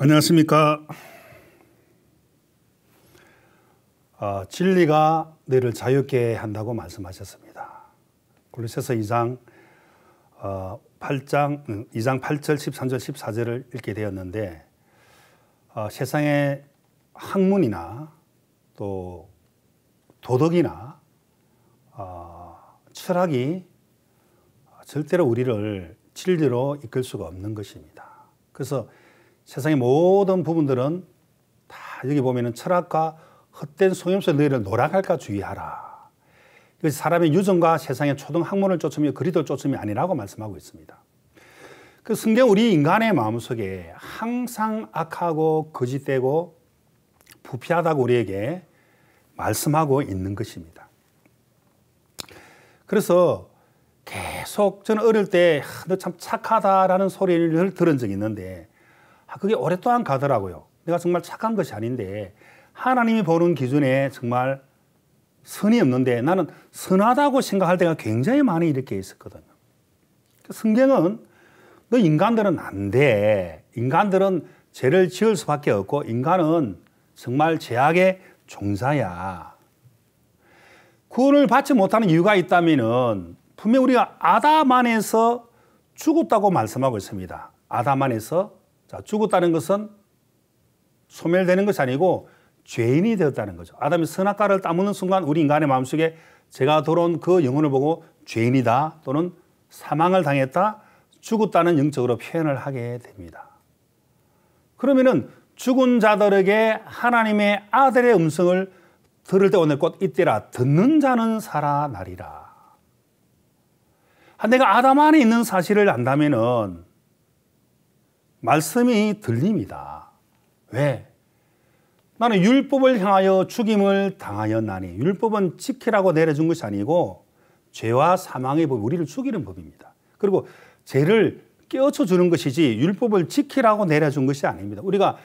안녕하십니까. 어, 진리가 너희를 자유케 한다고 말씀하셨습니다. 골로새서 2장 어, 8장 2장 8절 13절 14절을 읽게 되었는데 어, 아, 세상의 학문이나 또 도덕이나 아, 철학이 절대로 우리를 진리로 이끌 수가 없는 것입니다. 그래서 세상의 모든 부분들은 다 여기 보면 철학과 헛된 속임수 너희를 노락할까 주의하라. 이것이 사람의 유전과 세상의 초등 학문을 쫓으며 그리도 쫓음이 아니라고 말씀하고 있습니다. 그 성경 우리 인간의 마음속에 항상 악하고 거짓되고 부패하다고 우리에게 말씀하고 있는 것입니다. 그래서 계속 저는 어릴 때 너 참 착하다라는 소리를 들은 적이 있는데 아, 그게 오랫동안 가더라고요. 내가 정말 착한 것이 아닌데 하나님이 보는 기준에 정말 선이 없는데 나는 선하다고 생각할 때가 굉장히 많이 이렇게 있었거든요. 그 성경은 너 인간들은 안 돼. 인간들은 죄를 지을 수밖에 없고 인간은 정말 죄악의 종사야. 구원을 받지 못하는 이유가 있다면 분명 우리가 아담 안에서 죽었다고 말씀하고 있습니다. 아담 안에서 자, 죽었다는 것은 소멸되는 것이 아니고 죄인이 되었다는 거죠. 아담이 선악과를 따먹는 순간 우리 인간의 마음속에 제가 돌아온 그 영혼을 보고 죄인이다 또는 사망을 당했다 죽었다는 영적으로 표현을 하게 됩니다. 그러면은 죽은 자들에게 하나님의 아들의 음성을 들을 때 오늘 곧 이때라 듣는 자는 살아나리라. 내가 아담 안에 있는 사실을 안다면은 말씀이 들립니다. 왜? 나는 율법을 향하여 죽임을 당하였나니 율법은 지키라고 내려준 것이 아니고 죄와 사망의 법 우리를 죽이는 법입니다. 그리고 죄를 깨어쳐 주는 것이지 율법을 지키라고 내려준 것이 아닙니다. 우리가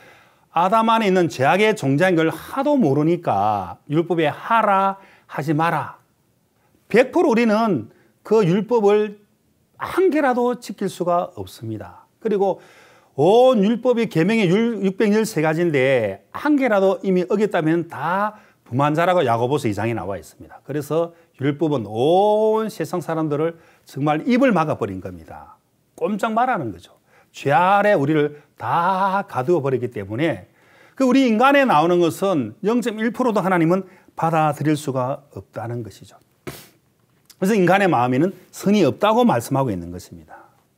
아담 안에 있는 죄악의 종자인 걸 하도 모르니까 율법에 하라 하지 마라. 100% 우리는 그 율법을 한 개라도 지킬 수가 없습니다. 그리고 온 율법이 계명의 613가지인데 한 개라도 이미 어겼다면 다 부만자라고 야고보서 2장에 나와 있습니다. 그래서 율법은 온 세상 사람들을 정말 입을 막아버린 겁니다. 꼼짝 말하는 거죠. 죄 아래 우리를 다 가두어 버리기 때문에 그 우리 인간에 나오는 것은 0.1%도 하나님은 받아들일 수가 없다는 것이죠. 그래서 인간의 마음에는 선이 없다고 말씀하고 있는 것입니다.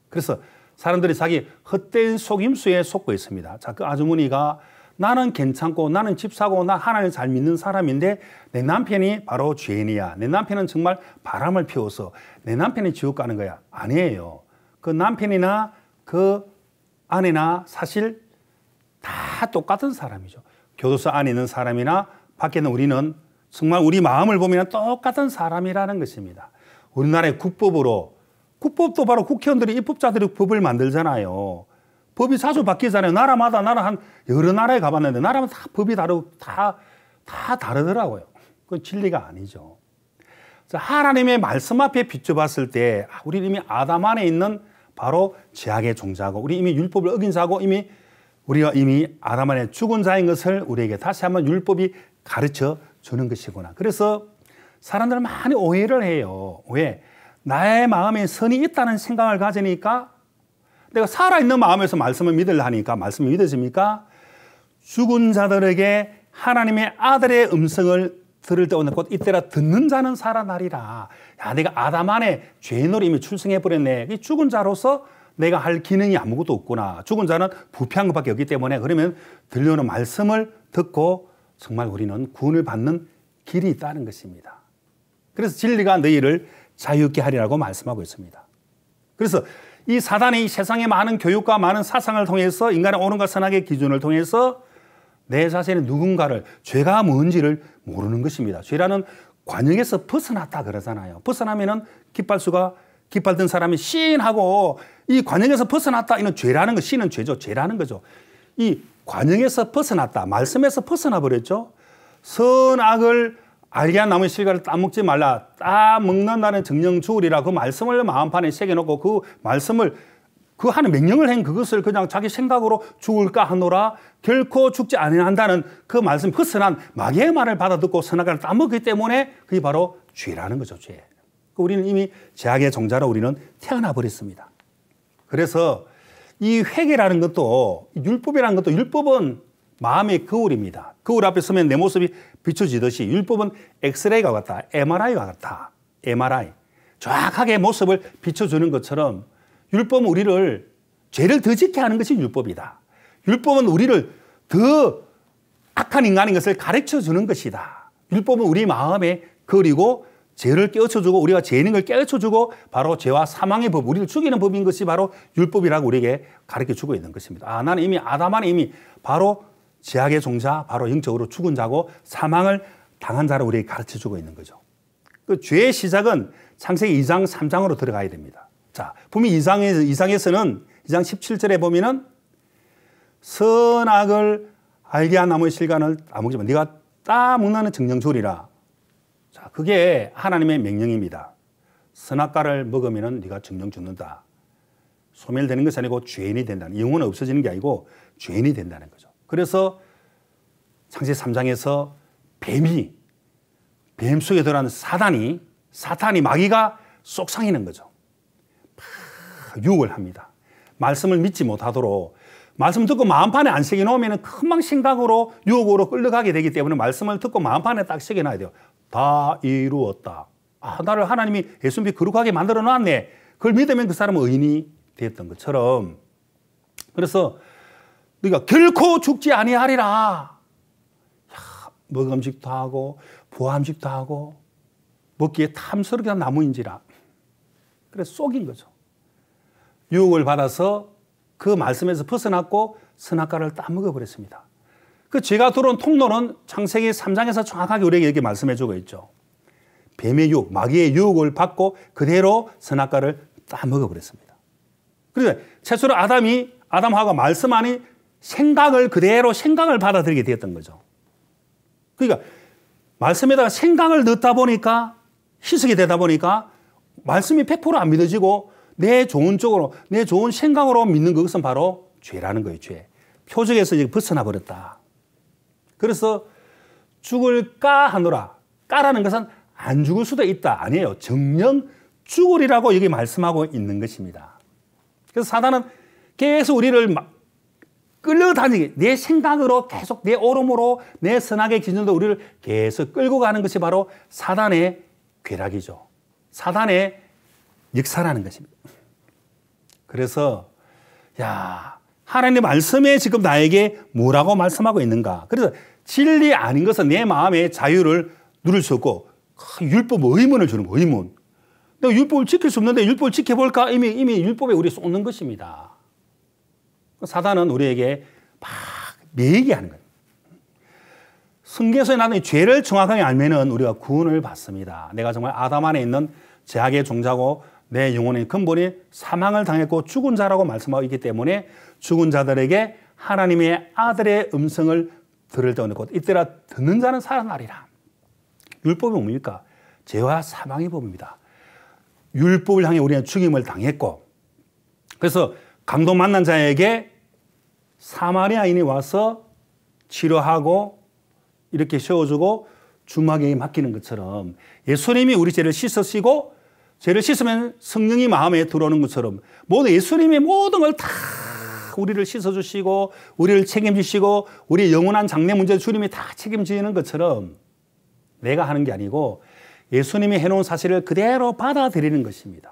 그래서 사람들이 자기 헛된 속임수에 속고 있습니다. 자, 그 아주머니가 나는 괜찮고 나는 집 사고 나 하나님 잘 믿는 사람인데 내 남편이 바로 죄인이야. 내 남편은 정말 바람을 피워서 내 남편이 지옥 가는 거야. 아니에요. 그 남편이나 그 아내나 사실 다 똑같은 사람이죠. 교도소 안에 있는 사람이나 밖에 는 우리는 정말 우리 마음을 보면 똑같은 사람이라는 것입니다. 우리나라의 국법으로 국법도 바로 국회의원들이 입법자들이 법을 만들잖아요. 법이 자주 바뀌잖아요. 나라마다 나는 한 여러 나라에 가봤는데 나라마다 다 법이 다르고 다, 다 다르더라고요. 그건 진리가 아니죠. 하나님의 말씀 앞에 비춰봤을 때 아, 우리 이미 아담 안에 있는 바로 제약의 종자고 우리 이미 율법을 어긴 자고 이미 우리가 이미 아담 안에 죽은 자인 것을 우리에게 다시 한번 율법이 가르쳐 주는 것이구나. 그래서 사람들은 많이 오해를 해요. 왜? 나의 마음에 선이 있다는 생각을 가지니까 내가 살아있는 마음에서 말씀을 믿으려 하니까 말씀을 믿어집니까? 죽은 자들에게 하나님의 아들의 음성을 들을 때 오늘 곧 이때라 듣는 자는 살아나리라. 야, 내가 아담 안에 죄인으로 이미 출생해버렸네. 죽은 자로서 내가 할 기능이 아무것도 없구나. 죽은 자는 부패한 것밖에 없기 때문에 그러면 들려오는 말씀을 듣고 정말 우리는 구원을 받는 길이 있다는 것입니다. 그래서 진리가 너희를 자유있게 하리라고 말씀하고 있습니다. 그래서 이 사단이 세상의 많은 교육과 많은 사상을 통해서 인간의 옳은과 선악의 기준을 통해서 내 자신의 누군가를 죄가 뭔지를 모르는 것입니다. 죄라는 관영에서 벗어났다 그러잖아요. 벗어나면은 깃발수가 깃발든 사람이 시하고이 관영에서 벗어났다 이는 죄라는 거 시는 죄죠. 죄라는 거죠. 이 관영에서 벗어났다 말씀에서 벗어나 버렸죠. 선악을 알리야 나무 의 실과를 따먹지 말라. 따먹는다는 정령주울이라그 말씀을 마음판에 새겨놓고 그 말씀을 그 하는 명령을 한 그것을 그냥 자기 생각으로 죽을까 하노라 결코 죽지 아니한다는 그 말씀 허선한 마귀의 말을 받아듣고 선악을 따먹기 때문에 그게 바로 죄라는 거죠 죄. 그 우리는 이미 죄악의 종자로 우리는 태어나 버렸습니다. 그래서 이 회개라는 것도 율법이라는 것도 율법은 마음의 거울입니다. 거울 앞에 서면 내 모습이 비춰지듯이 율법은 엑스레이가 같다. MRI와 같다. MRI. 정확하게 모습을 비춰주는 것처럼 율법은 우리를 죄를 더 짓게 하는 것이 율법이다. 율법은 우리를 더 악한 인간인 것을 가르쳐 주는 것이다. 율법은 우리 마음에 그리고 죄를 깨우쳐주고 우리가 죄인인 걸 깨우쳐주고 바로 죄와 사망의 법, 우리를 죽이는 법인 것이 바로 율법이라고 우리에게 가르쳐 주고 있는 것입니다. 아, 나는 이미 아담한 이미 바로 지하의 종자, 바로 영적으로 죽은 자고 사망을 당한 자를 우리에게 가르쳐 주고 있는 거죠. 그 죄의 시작은 창세기 2장, 3장으로 들어가야 됩니다. 자, 보면 2장에서, 2장에서는 2장 17절에 보면은 선악을 알게 한 나무의 실간을 아무지 마. 네가 따먹는 정령리라 자, 그게 하나님의 명령입니다. 선악과를 먹으면 네가 정 죽는다. 소멸되는 것이 아니고 죄인이 된다는 영혼 없어지는 게 아니고 죄인이 된다는 거죠. 그래서 창세 3장에서 뱀이 뱀 속에 들어간 사단이 사탄이 마귀가 속상이는 거죠. 유혹을 합니다. 말씀을 믿지 못하도록 말씀 듣고 마음판에 안 새겨 놓으면 금방 신각으로 유혹으로 끌려가게 되기 때문에 말씀을 듣고 마음판에 딱 새겨 놔야 돼요. 다 이루었다. 아, 나를 하나님이 예수님이 거룩하게 만들어 놨네. 그걸 믿으면 그 사람은 의인이 되었던 것처럼. 그래서 너희가 그러니까 결코 죽지 아니하리라. 야, 먹음직도 하고 보암직도 하고 먹기에 탐스럽게 한 나무인지라. 그래서 속인 거죠. 유혹을 받아서 그 말씀에서 벗어났고 선악과를 따먹어 버렸습니다. 그 제가 들어온 통로는 창세기 3장에서 정확하게 우리에게 이렇게 말씀해 주고 있죠. 뱀의 유혹, 마귀의 유혹을 받고 그대로 선악과를 따먹어 버렸습니다. 그러니 최초로 아담이 아담하고 말씀 하니 생각을 그대로 생각을 받아들이게 되었던 거죠. 그러니까 말씀에다가 생각을 넣다 보니까 희석이 되다 보니까 말씀이 100%안 믿어지고 내 좋은 쪽으로 내 좋은 생각으로 믿는 것은 바로 죄라는 거예요, 죄. 표적에서 이제 벗어나 버렸다. 그래서 죽을까 하노라. 까라는 것은 안 죽을 수도 있다. 아니에요. 정령 죽으리라고 여기 말씀하고 있는 것입니다. 그래서 사단은 계속 우리를 끌려다니게 내 생각으로 계속 내 오름으로 내 선악의 기준도 우리를 계속 끌고 가는 것이 바로 사단의 괴락이죠. 사단의 역사라는 것입니다. 그래서 야 하나님 말씀에 지금 나에게 뭐라고 말씀하고 있는가? 그래서 진리 아닌 것은 내 마음의 자유를 누릴 수 없고 그 율법 의문을 주는 의문. 내가 율법을 지킬 수 없는데 율법을 지켜볼까? 이미 이미 율법에 우리 쏟는 것입니다. 그 사단은 우리에게 막 매이기하는 거예요. 성계서 나는 죄를 정확하게 알면은 우리가 구원을 받습니다. 내가 정말 아담 안에 있는 제약의 종자고 내 영혼의 근본이 사망을 당했고 죽은 자라고 말씀하고 있기 때문에 죽은 자들에게 하나님의 아들의 음성을 들을 때 어느 곳 이때라 듣는 자는 살아나리라. 율법이 뭡니까? 죄와 사망의 법입니다. 율법을 향해 우리는 죽임을 당했고 그래서 강도 만난 자에게 사마리아인이 와서 치료하고 이렇게 세워주고 주막에 맡기는 것처럼 예수님이 우리 죄를 씻으시고 죄를 씻으면 성령이 마음에 들어오는 것처럼 모든 예수님이 모든 걸 다 우리를 씻어주시고 우리를 책임지시고 우리 영원한 장래 문제 주님이 다 책임지는 것처럼 내가 하는 게 아니고 예수님이 해놓은 사실을 그대로 받아들이는 것입니다.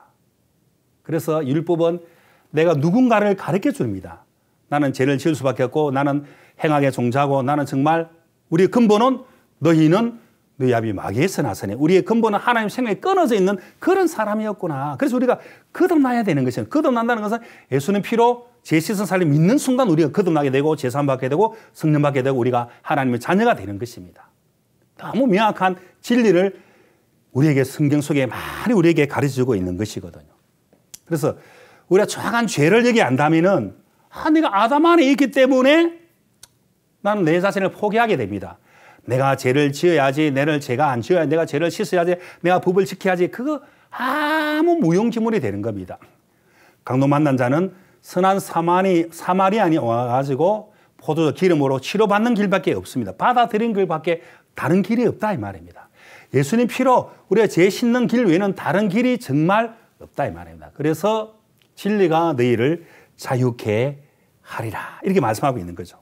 그래서 율법은 내가 누군가를 가르쳐 줍니다. 나는 죄를 지을 수밖에 없고 나는 행악에 종자고 나는 정말 우리의 근본은 너희는 너희 앞비 마귀에서 나서네. 우리의 근본은 하나님 생명이 끊어져 있는 그런 사람이었구나. 그래서 우리가 거듭나야 되는 것이죠. 거듭난다는 것은 예수님 피로 제 씻은 살림 믿는 순간 우리가 거듭나게 되고 재산 받게 되고 성령 받게 되고 우리가 하나님의 자녀가 되는 것입니다. 너무 명확한 진리를 우리에게 성경 속에 많이 우리에게 가르쳐 주고 있는 것이거든요. 그래서 우리가 정확한 죄를 얘기 한다면은 아, 내가 아담 안에 있기 때문에 나는 내 자신을 포기하게 됩니다. 내가 죄를 지어야지, 내를 죄가 안 지어야, 내가 죄를 씻어야지, 내가 법을 지켜야지. 그거 아무 무용지물이 되는 겁니다. 강도 만난 자는 선한 사마리, 사마리안이 와가지고 포도 기름으로 치료받는 길밖에 없습니다. 받아들인 길밖에 다른 길이 없다 이 말입니다. 예수님 피로 우리가 죄 씻는 길 외에는 다른 길이 정말 없다 이 말입니다. 그래서 진리가 너희를 자유케 하리라. 이렇게 말씀하고 있는 거죠.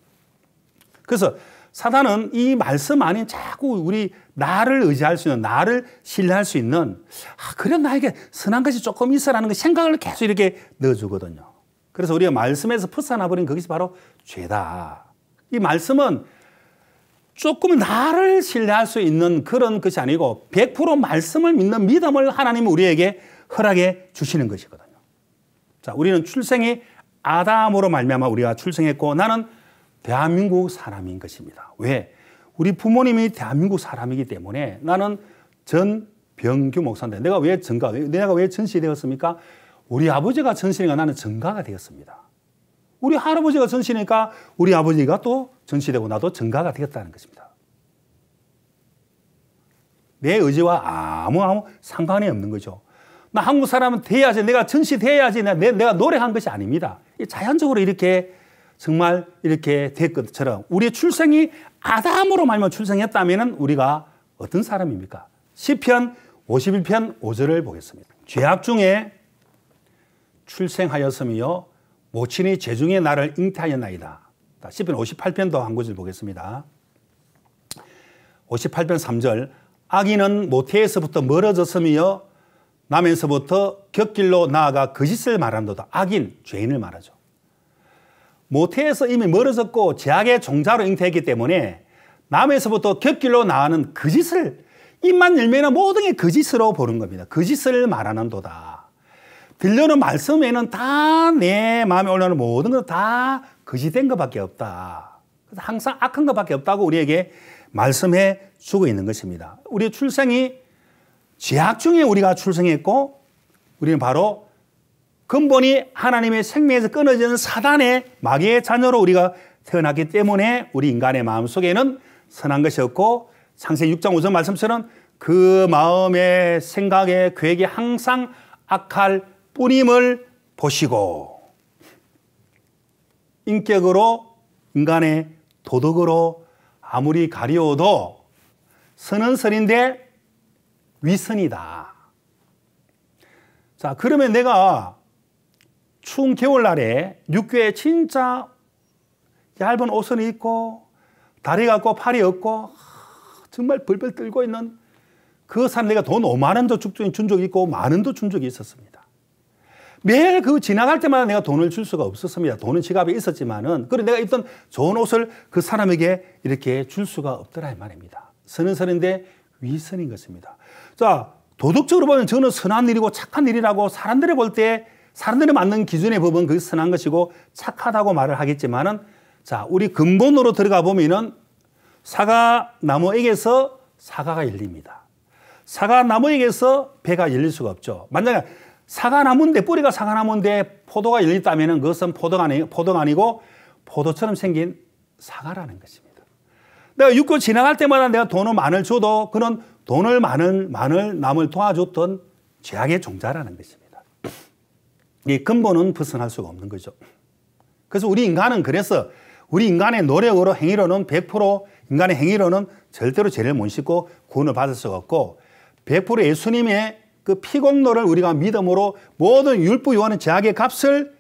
그래서 사단은 이 말씀 아닌 자꾸 우리 나를 의지할 수 있는, 나를 신뢰할 수 있는, 아, 그래 나에게 선한 것이 조금 있어라는 그 생각을 계속 이렇게 넣어주거든요. 그래서 우리가 말씀에서 풀어나버린 그것이 바로 죄다. 이 말씀은 조금 나를 신뢰할 수 있는 그런 것이 아니고 100% 말씀을 믿는 믿음을 하나님이 우리에게 허락해 주시는 것이거든요. 자, 우리는 출생이 아담으로 말미암아 우리가 출생했고 나는 대한민국 사람인 것입니다. 왜? 우리 부모님이 대한민국 사람이기 때문에 나는 전병규 목사인데 내가 왜 전가, 내가 왜 전시 되었습니까? 우리 아버지가 전시니까 나는 전가가 되었습니다. 우리 할아버지가 전시니까 우리 아버지가 또 전시되고 나도 전가가 되었다는 것입니다. 내 의지와 아무 아무 상관이 없는 거죠. 나 한국 사람은 돼야지, 내가 전시돼야지, 내가, 내가 노력한 것이 아닙니다. 자연적으로 이렇게 정말 이렇게 될 것처럼 우리의 출생이 아담으로 말면 출생했다면 우리가 어떤 사람입니까? 시편 51편 5절을 보겠습니다. 죄악 중에 출생하였으며 모친이 재중에 나를 잉태하였나이다. 시편 58편도 한 곳을 보겠습니다. 58편 3절 악인은 모태에서부터 멀어졌으며 남에서부터 곁길로 나아가 거짓을 말한도다. 악인, 죄인을 말하죠. 모태에서 이미 멀어졌고 제약의 종자로 잉태했기 때문에 남에서부터 곁길로 나아는 거짓을 입만 열면 모든 게 거짓으로 보는 겁니다. 거짓을 말하는 도다. 들려는 말씀에는 다 내 마음에 올라오는 모든 것다 거짓된 것밖에 없다. 항상 악한 것밖에 없다고 우리에게 말씀해 주고 있는 것입니다. 우리 출생이 죄악 중에 우리가 출생했고 우리는 바로 근본이 하나님의 생명에서 끊어지는 사단의 마귀의 자녀로 우리가 태어났기 때문에 우리 인간의 마음 속에는 선한 것이 없고 창세기 6장 5절 말씀처럼 그 마음의 생각의 계획이 항상 악할 뿐임을 보시고 인격으로 인간의 도덕으로 아무리 가려워도 선은 선인데 위선이다. 자, 그러면 내가 추운 겨울날에 육교에 진짜 얇은 옷을 입고 다리가 없고 팔이 없고 정말 벌벌 떨고 있는 그 사람 내가 돈 5만 원도 준 적이 있고 만 원도 준 적이 있었습니다. 매일 그 지나갈 때마다 내가 돈을 줄 수가 없었습니다. 돈은 지갑에 있었지만은 그래 내가 입던 좋은 옷을 그 사람에게 이렇게 줄 수가 없더라 이 말입니다. 선은 선인데 위선인 것입니다. 자, 도덕적으로 보면 저는 선한 일이고 착한 일이라고 사람들이 볼 때 사람들이 맞는 기준의 법은 그게 선한 것이고 착하다고 말을 하겠지만은 자, 우리 근본으로 들어가 보면은 사과 나무에게서 사과가 열립니다. 사과 나무에게서 배가 열릴 수가 없죠. 만약에 사과 나무인데 뿌리가 사과 나무인데 포도가 열렸다면은 그것은 포도가 아니 포도가 아니고 포도처럼 생긴 사과라는 것입니다. 내가 육교 지나갈 때마다 내가 돈을 많을 줘도 그런 돈을 많은 많을 남을 도와줬던 죄악의 종자라는 것입니다. 이 근본은 벗어날 수가 없는 거죠. 그래서 우리 인간은 그래서 우리 인간의 노력으로 행위로는 100% 인간의 행위로는 절대로 죄를 못 씻고 구원을 받을 수가 없고 100% 예수님의 그 피공로를 우리가 믿음으로 모든 율법요하는 죄악의 값을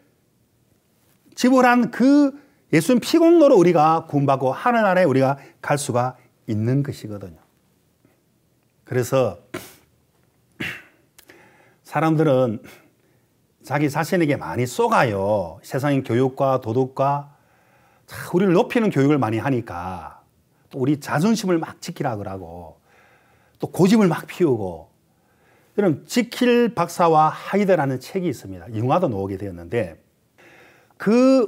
지불한 그 예수님 피공로로 우리가 구원받고 하늘나라에 우리가 갈 수가 있는 것이거든요. 그래서 사람들은 자기 자신에게 많이 쏘가요. 세상의 교육과 도덕과 우리를 높이는 교육을 많이 하니까 또 우리 자존심을 막 지키라 고하고또 고집을 막 피우고 이런 지킬 박사와 하이드라는 책이 있습니다. 영화도 나오게 되었는데 그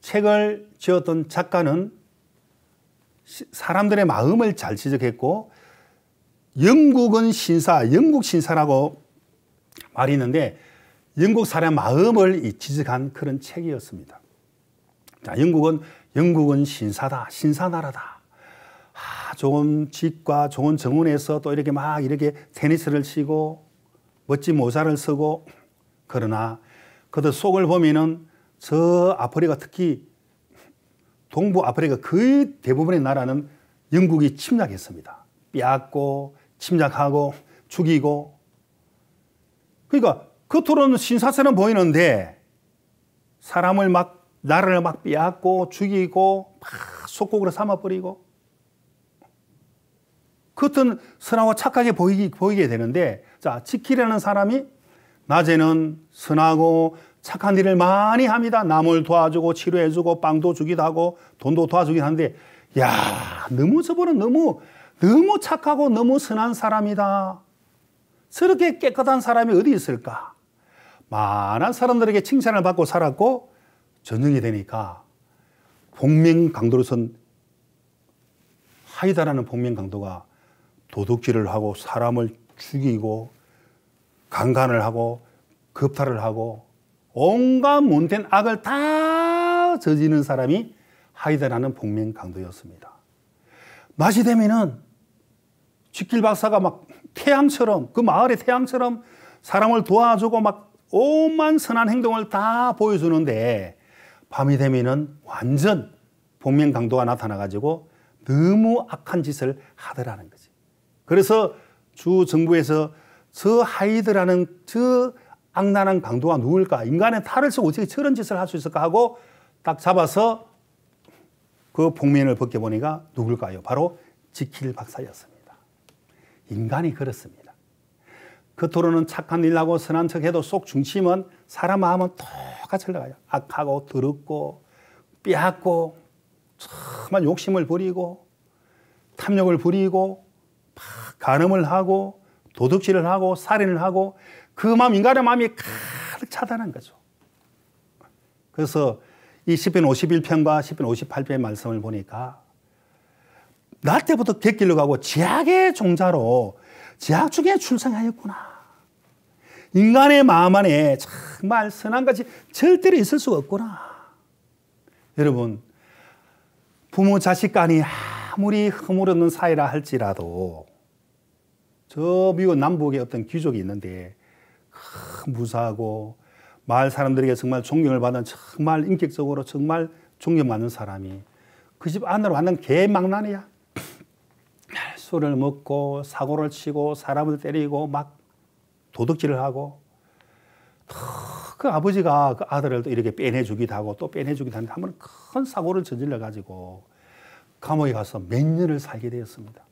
책을 지었던 작가는 사람들의 마음을 잘 지적했고 영국은 신사, 영국 신사라고 말이 있는데 영국 사람 의 마음을 지적한 그런 책이었습니다. 자, 영국은 영국은 신사다, 신사나라다. 아, 좋은 집과 좋은 정원에서 또 이렇게 막 이렇게 테니스를 치고 멋진 모자를 쓰고 그러나 그들 속을 보면은 저 아프리카 특히 동부 아프리카 거의 대부분의 나라는 영국이 침략했습니다. 빼앗고 침략하고 죽이고 그러니까 겉으로는 신사처럼 보이는데 사람을 막나를막 빼앗고 죽이고 막 속국으로 삼아버리고 겉은 선하고 착하게 보이기, 보이게 되는데 자 지키려는 사람이 낮에는 선하고 착한 일을 많이 합니다. 남을 도와주고 치료해주고 빵도 주기도 하고 돈도 도와주기도 하는데 야 너무 저번은 너무 너무 착하고 너무 선한 사람이다. 저렇게 깨끗한 사람이 어디 있을까? 많은 사람들에게 칭찬을 받고 살았고 전쟁이 되니까 복명 강도로선 하이다라는 복명 강도가 도둑질을 하고 사람을 죽이고 강간을 하고 겁탈을 하고 온갖 못된 악을 다 저지는 사람이 하이다라는 복명 강도였습니다. 맛이 되면은 지킬 박사가 막 태양처럼 그 마을의 태양처럼 사람을 도와주고 막 오만 선한 행동을 다 보여주는데 밤이 되면은 완전 복면 강도가 나타나 가지고 너무 악한 짓을 하더라는 거지. 그래서 주 정부에서 저 하이드라는 저악난한 강도가 누굴까? 인간의 탈을 쓰고 어떻게 저런 짓을 할 수 있을까 하고 딱 잡아서 그 복면을 벗겨보니까 누굴까요? 바로 지킬 박사였어요 인간이 그렇습니다. 겉으로는 그 착한 일하고 선한 척해도 속 중심은 사람 마음은 똑같이 흘러가요. 악하고 더럽고 삐약고 정말 욕심을 부리고 탐욕을 부리고 간음을 하고 도둑질을 하고 살인을 하고 그 마음 인간의 마음이 가득 차다는 거죠. 그래서 이 10편 51편과 10편 58편의 말씀을 보니까 나때부터 객길로 하고 지학의 종자로 지학 중에 출생하였구나. 인간의 마음 안에 정말 선함같이 절대로 있을 수가 없구나. 여러분, 부모 자식 간이 아무리 허물없는 사이라 할지라도 저 미국 남북에 어떤 귀족이 있는데 무사하고 마을 사람들에게 정말 존경을 받는 정말 인격적으로 정말 존경받는 사람이 그 집 안으로 완전 개망나니야. 술을 먹고 사고를 치고 사람을 때리고 막 도둑질을 하고 그 아버지가 그 아들을 또 이렇게 빼내주기도 하고 또 빼내주기도 하는데 한 번 큰 사고를 저질러 가지고 감옥에 가서 몇 년을 살게 되었습니다.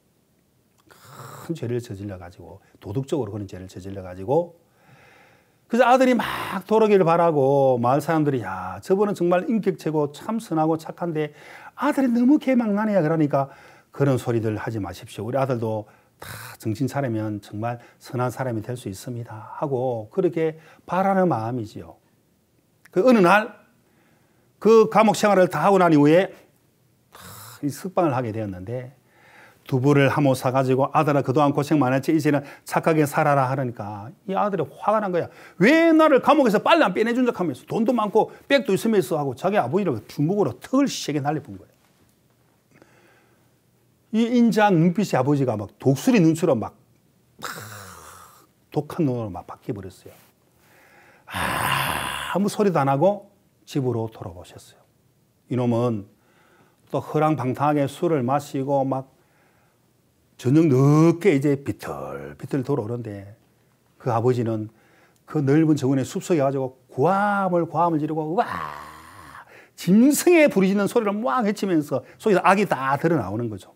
큰 죄를 저질러 가지고 도덕적으로 그런 죄를 저질러 가지고 그래서 아들이 막 돌아오기를 바라고 마을 사람들이 야 저분은 정말 인격 체고참 선하고 착한데 아들이 너무 개망나네야 그러니까 그런 소리들 하지 마십시오. 우리 아들도 다 정신 차리면 정말 선한 사람이 될 수 있습니다. 하고 그렇게 바라는 마음이지요. 그 어느 날 그 감옥 생활을 다 하고 난 이후에 이 석방을 하게 되었는데 두부를 한 모 사가지고 아들아 그동안 고생 많았지 이제는 착하게 살아라 하니까이 아들이 화가 난 거야 왜 나를 감옥에서 빨리 안 빼내준 적 하면서 돈도 많고 백도 있으면서 하고 자기 아버지를 주먹으로 턱을 시게 날려본 거야 이 인자한 눈빛이 아버지가 막 독수리 눈처럼 막, 막 독한 눈으로 막 바뀌어버렸어요. 아무 소리도 안 하고 집으로 돌아오셨어요. 이놈은 또 허랑방탕하게 술을 마시고 막 저녁 늦게 이제 비틀비틀 돌아오는데 그 아버지는 그 넓은 정원의 숲속에 가지고 고함을 고함을 지르고 와 짐승의 부르짖는 소리를 막 헤치면서 속에서 악이 다 드러나오는 거죠.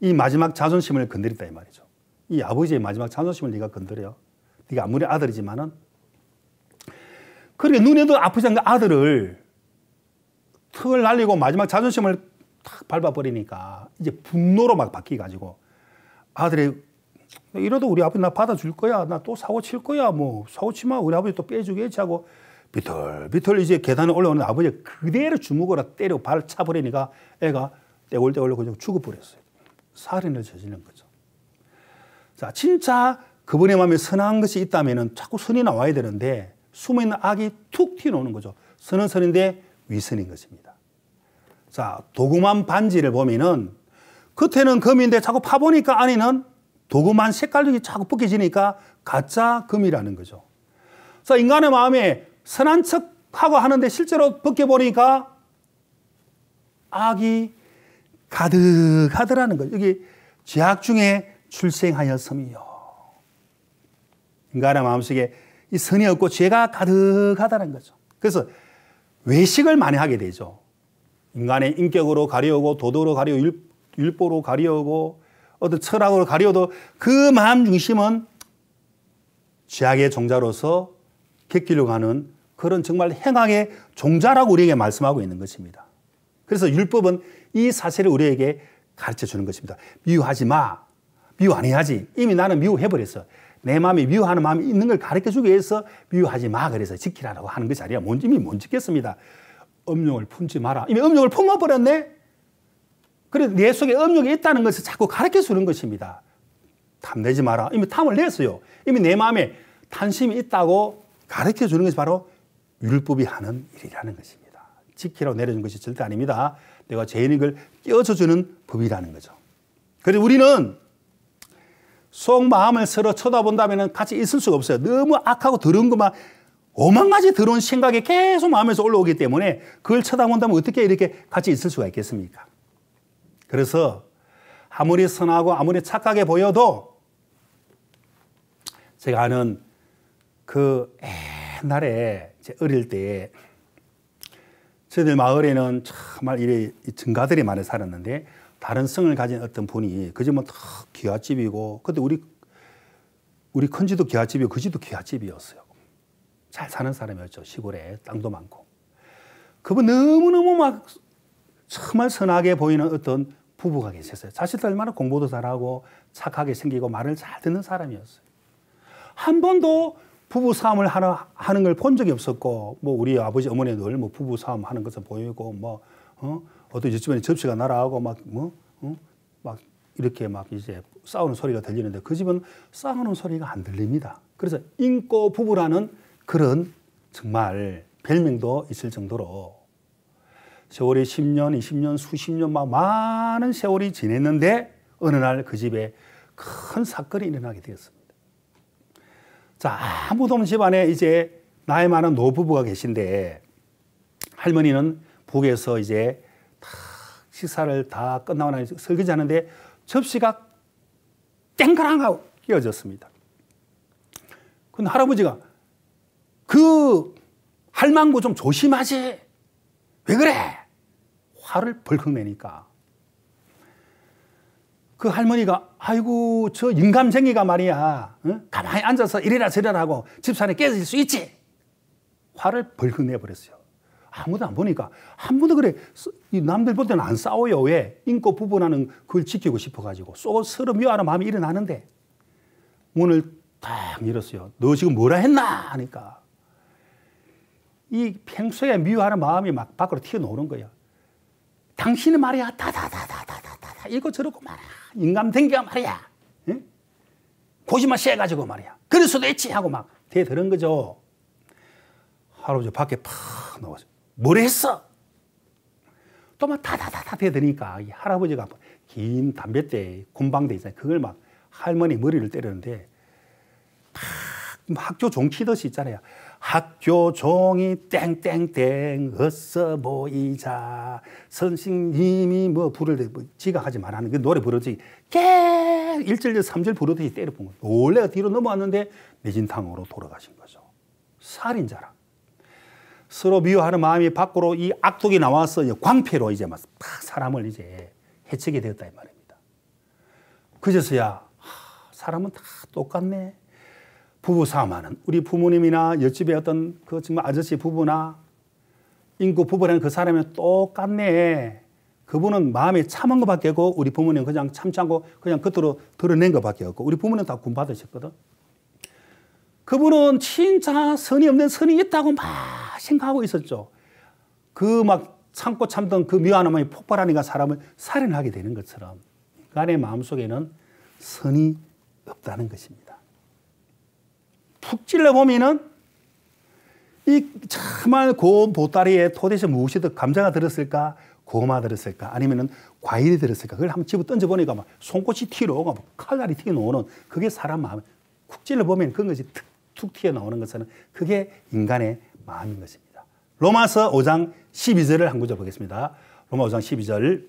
이 마지막 자존심을 건드렸다 이 말이죠. 이 아버지의 마지막 자존심을 네가 건드려. 네가 아무리 아들이지만은 그렇게 눈에도 아프지 않은 그 아들을 턱을 날리고 마지막 자존심을 탁 밟아버리니까 이제 분노로 막 바뀌어가지고 아들이 이러도 우리 아버지 나 받아줄 거야. 나 또 사고 칠 거야. 뭐 사고 치마 우리 아버지 또 빼주겠지 하고 비틀비틀 이제 계단에 올라오는 아버지 그대로 주먹으로 때려 발 차버리니까 애가 떼굴떼굴로 그냥 죽어버렸어요. 살인을 저지른 거죠. 자, 진짜 그분의 마음에 선한 것이 있다면 자꾸 선이 나와야 되는데 숨어있는 악이 툭 튀어나오는 거죠. 선은 선인데 위선인 것입니다. 자, 도구만 반지를 보면은 겉에는 금인데 자꾸 파보니까 안에는 도구만 색깔이 자꾸 벗겨지니까 가짜 금이라는 거죠. 자, 인간의 마음에 선한 척 하고 하는데 실제로 벗겨보니까 악이 가득하더라는 거예요. 여기 죄악 중에 출생하였음이요. 인간의 마음속에 이 선이 없고 죄가 가득하다는 거죠. 그래서 외식을 많이 하게 되죠. 인간의 인격으로 가려고 도덕으로 가려고 율보로 가려고 어떤 철학으로 가려도 그 마음 중심은 죄악의 종자로서 객기려고 하는 그런 정말 행악의 종자라고 우리에게 말씀하고 있는 것입니다. 그래서 율법은 이 사실을 우리에게 가르쳐 주는 것입니다. 미워하지 마. 미워 안 해야지. 이미 나는 미워해버렸어. 내 마음이 미워하는 마음이 있는 걸 가르쳐 주기 위해서 미워하지 마. 그래서 지키라고 하는 것이 아니라 이미 뭔 짓겠습니다. 음욕을 품지 마라. 이미 음욕을 품어버렸네? 그래서 내 속에 음욕이 있다는 것을 자꾸 가르쳐 주는 것입니다. 탐내지 마라. 이미 탐을 냈어요. 이미 내 마음에 탄심이 있다고 가르쳐 주는 것이 바로 율법이 하는 일이라는 것입니다. 지키라고 내려준 것이 절대 아닙니다. 내가 죄인을 끼어져 주는 법이라는 거죠. 그리고 우리는 속마음을 서로 쳐다본다면 같이 있을 수가 없어요. 너무 악하고 더러운 것만 오만 가지 더러운 생각이 계속 마음에서 올라오기 때문에 그걸 쳐다본다면 어떻게 이렇게 같이 있을 수가 있겠습니까? 그래서 아무리 선하고 아무리 착하게 보여도 제가 아는 그 옛날에 제 어릴 때 저희들 마을에는 정말 이래 증가들이 많이 살았는데 다른 성을 가진 어떤 분이 그 집은 딱 기와집이고 그때 우리 우리 큰 집도 귀하집이고그 집도 귀하집이었어요잘 사는 사람이었죠. 시골에 땅도 많고. 그분 너무너무 막 정말 선하게 보이는 어떤 부부가 계셨어요. 자식들 얼마나 공부도 잘하고 착하게 생기고 말을 잘 듣는 사람이었어요. 한 번도 부부 싸움을 하나 하는 걸 본 적이 없었고 뭐 우리 아버지 어머니들 뭐 부부 싸움 하는 것을 보이고 뭐 어? 어떤 집안에 접시가 날아가고 막뭐막 뭐, 어? 이렇게 막 이제 싸우는 소리가 들리는데 그 집은 싸우는 소리가 안 들립니다. 그래서 인꼬 부부라는 그런 정말 별명도 있을 정도로 세월이 10년, 20년, 수십 년 막 많은 세월이 지냈는데 어느 날 그 집에 큰 사건이 일어나게 되었습니다. 자, 아무도 없는 집안에 이제 나이 많은 노부부가 계신데 할머니는 북에서 이제 다 식사를 다 끝나고 나서 설거지 하는데 접시가 땡그랑하고 깨어졌습니다 근데 할아버지가 그 할망구 좀 조심하지. 왜 그래? 화를 벌컥 내니까 그 할머니가 아이고 저 인감쟁이가 말이야 어? 가만히 앉아서 이래라 저래라 하고 집사람이 깨질 수 있지 화를 벌컥 내버렸어요 아무도 안 보니까 한 번도 그래 남들 볼 때는 안 싸워요 왜 인권 부분하는 그걸 지키고 싶어가지고 쏘 서로 미워하는 마음이 일어나는데 문을 딱 열었어요 너 지금 뭐라 했나 하니까 이 평소에 미워하는 마음이 막 밖으로 튀어나오는 거예요 당신은 말이야 다다다다다다다 이거 저러고 말아 인간된겨 말이야. 고집만 세가지고 말이야. 그럴 수도 있지 하고 막 대들은 거죠. 할아버 밖에 팍 나와서 뭘 했어? 또 막 다다다다 대드니까 할아버지가 뭐 긴 담뱃대 군방대 있잖아요. 그걸 막 할머니 머리를 때렸는데 팍 학교 종치듯이 있잖아요. 학교 종이 땡땡땡 어서 보이자 선생님이 뭐 부를 뭐 지각하지 말라는 그 노래 부르지 깨일절에삼절 부르듯이 때려본 거예요 원래 뒤로 넘어왔는데 매진탕으로 돌아가신 거죠 살인자라 서로 미워하는 마음이 밖으로 이 악독이 나와서 광패로 이제 막 사람을 이제 해치게 되었다 이 말입니다 그제서야 사람은 다 똑같네 부부 사움하는 우리 부모님이나 옆집에 어떤 그 정말 아저씨 부부나 인구 부부라는 그 사람이 똑같네. 그분은 마음에 참은 것밖에 없고 우리 부모님 그냥 참지 않고 그냥 겉으로 드러낸 것밖에 없고 우리 부모님 다군 받으셨거든. 그분은 진짜 선이 없는 선이 있다고 막 생각하고 있었죠. 그 막 참고 참던 그 묘한 어머 폭발하니까 사람을 살인하게 되는 것처럼 그 안에 마음속에는 선이 없다는 것입니다. 푹 찔러보면은 이참말 고운 보따리에 도대체 무엇이 더 감자가 들었을까? 고구마 들었을까? 아니면은 과일이 들었을까? 그걸 한번 집어 던져보니까 막 손꽃이 튀어나오고 막 칼날이 튀어나오는 그게 사람 마음에 쿡 찔러보면 그런 것이 툭툭 튀어나오는 것은 그게 인간의 마음인 것입니다. 로마서 5장 12절을 한 구절 보겠습니다. 로마 5장 12절.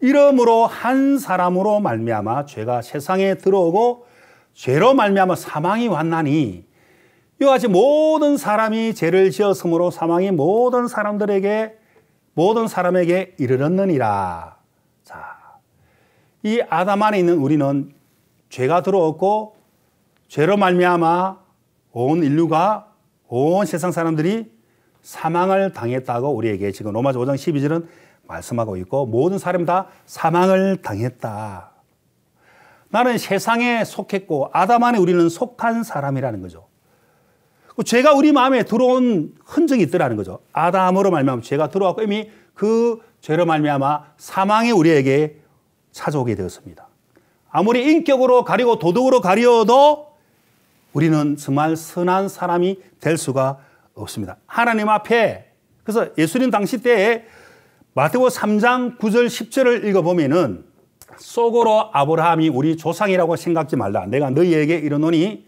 이름으로한 사람으로 말미암아 죄가 세상에 들어오고 죄로 말미암아 사망이 왔나니 이와 같이 모든 사람이 죄를 지었으므로 사망이 모든 사람들에게 모든 사람에게 이르렀느니라. 자, 이 아담 안에 있는 우리는 죄가 들어왔고 죄로 말미암아 온 인류가 온 세상 사람들이 사망을 당했다고 우리에게 지금 로마서 5장 12절은 말씀하고 있고 모든 사람 다 사망을 당했다. 나는 세상에 속했고 아담 안에 우리는 속한 사람이라는 거죠. 그 죄가 우리 마음에 들어온 흔적이 있더라는 거죠. 아담으로 말미암아 죄가 들어왔고 이미 그 죄로 말미암아 사망이 우리에게 찾아오게 되었습니다. 아무리 인격으로 가리고 도덕으로 가려도 우리는 정말 선한 사람이 될 수가 없습니다. 하나님 앞에 그래서 예수님 당시 때에 마태고 3장 9절 10절을 읽어보면은 속으로 아브라함이 우리 조상이라고 생각지 말라. 내가 너희에게 이르노니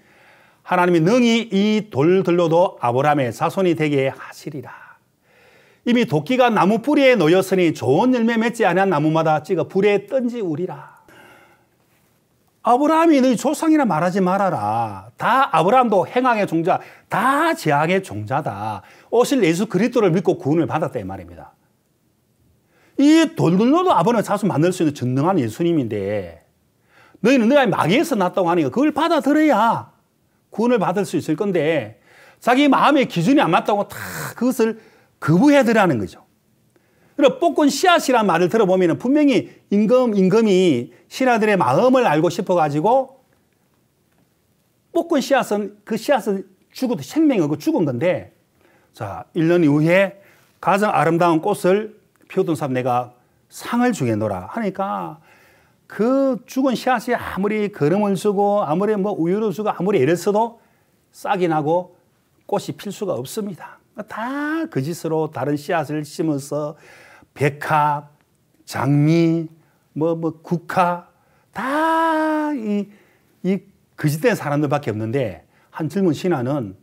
하나님이 능히 이돌 들러도 아브라함의 자손이 되게 하시리라. 이미 도끼가 나무 뿌리에 놓였으니 좋은 열매 맺지 않니한 나무마다 찍어 불에 던지우리라. 아브라함이 너희 조상이라 말하지 말아라. 다 아브라함도 행악의 종자, 다 재앙의 종자다. 오실 예수 그리스도를 믿고 구원을 받았다 이 말입니다. 이 돌굴로도 아버는 자수 만들 수 있는 전능한 예수님인데 너희는 너희 마귀에서 났다고 하니까 그걸 받아들여야 구원을 받을 수 있을 건데 자기 마음의 기준이 안 맞다고 다 그것을 거부해드라는 거죠. 그래서 뽀꾼 씨앗이란 말을 들어보면 분명히 임금, 임금이 신하들의 마음을 알고 싶어가지고 뽀꾼 씨앗은 그 씨앗은 죽어도 생명이고 죽은 건데 자, 1년 이후에 가장 아름다운 꽃을 표 사람 내가 상을 주겠노라 하니까 그 죽은 씨앗이 아무리 거름을 주고 아무리 뭐 우유를 주고 아무리 이랬어도 싹이 나고 꽃이 필 수가 없습니다. 다 거짓으로 그 다른 씨앗을 심어서 백합, 장미, 뭐, 뭐, 국화, 다 이, 이 거짓된 사람들밖에 없는데 한 젊은 신하는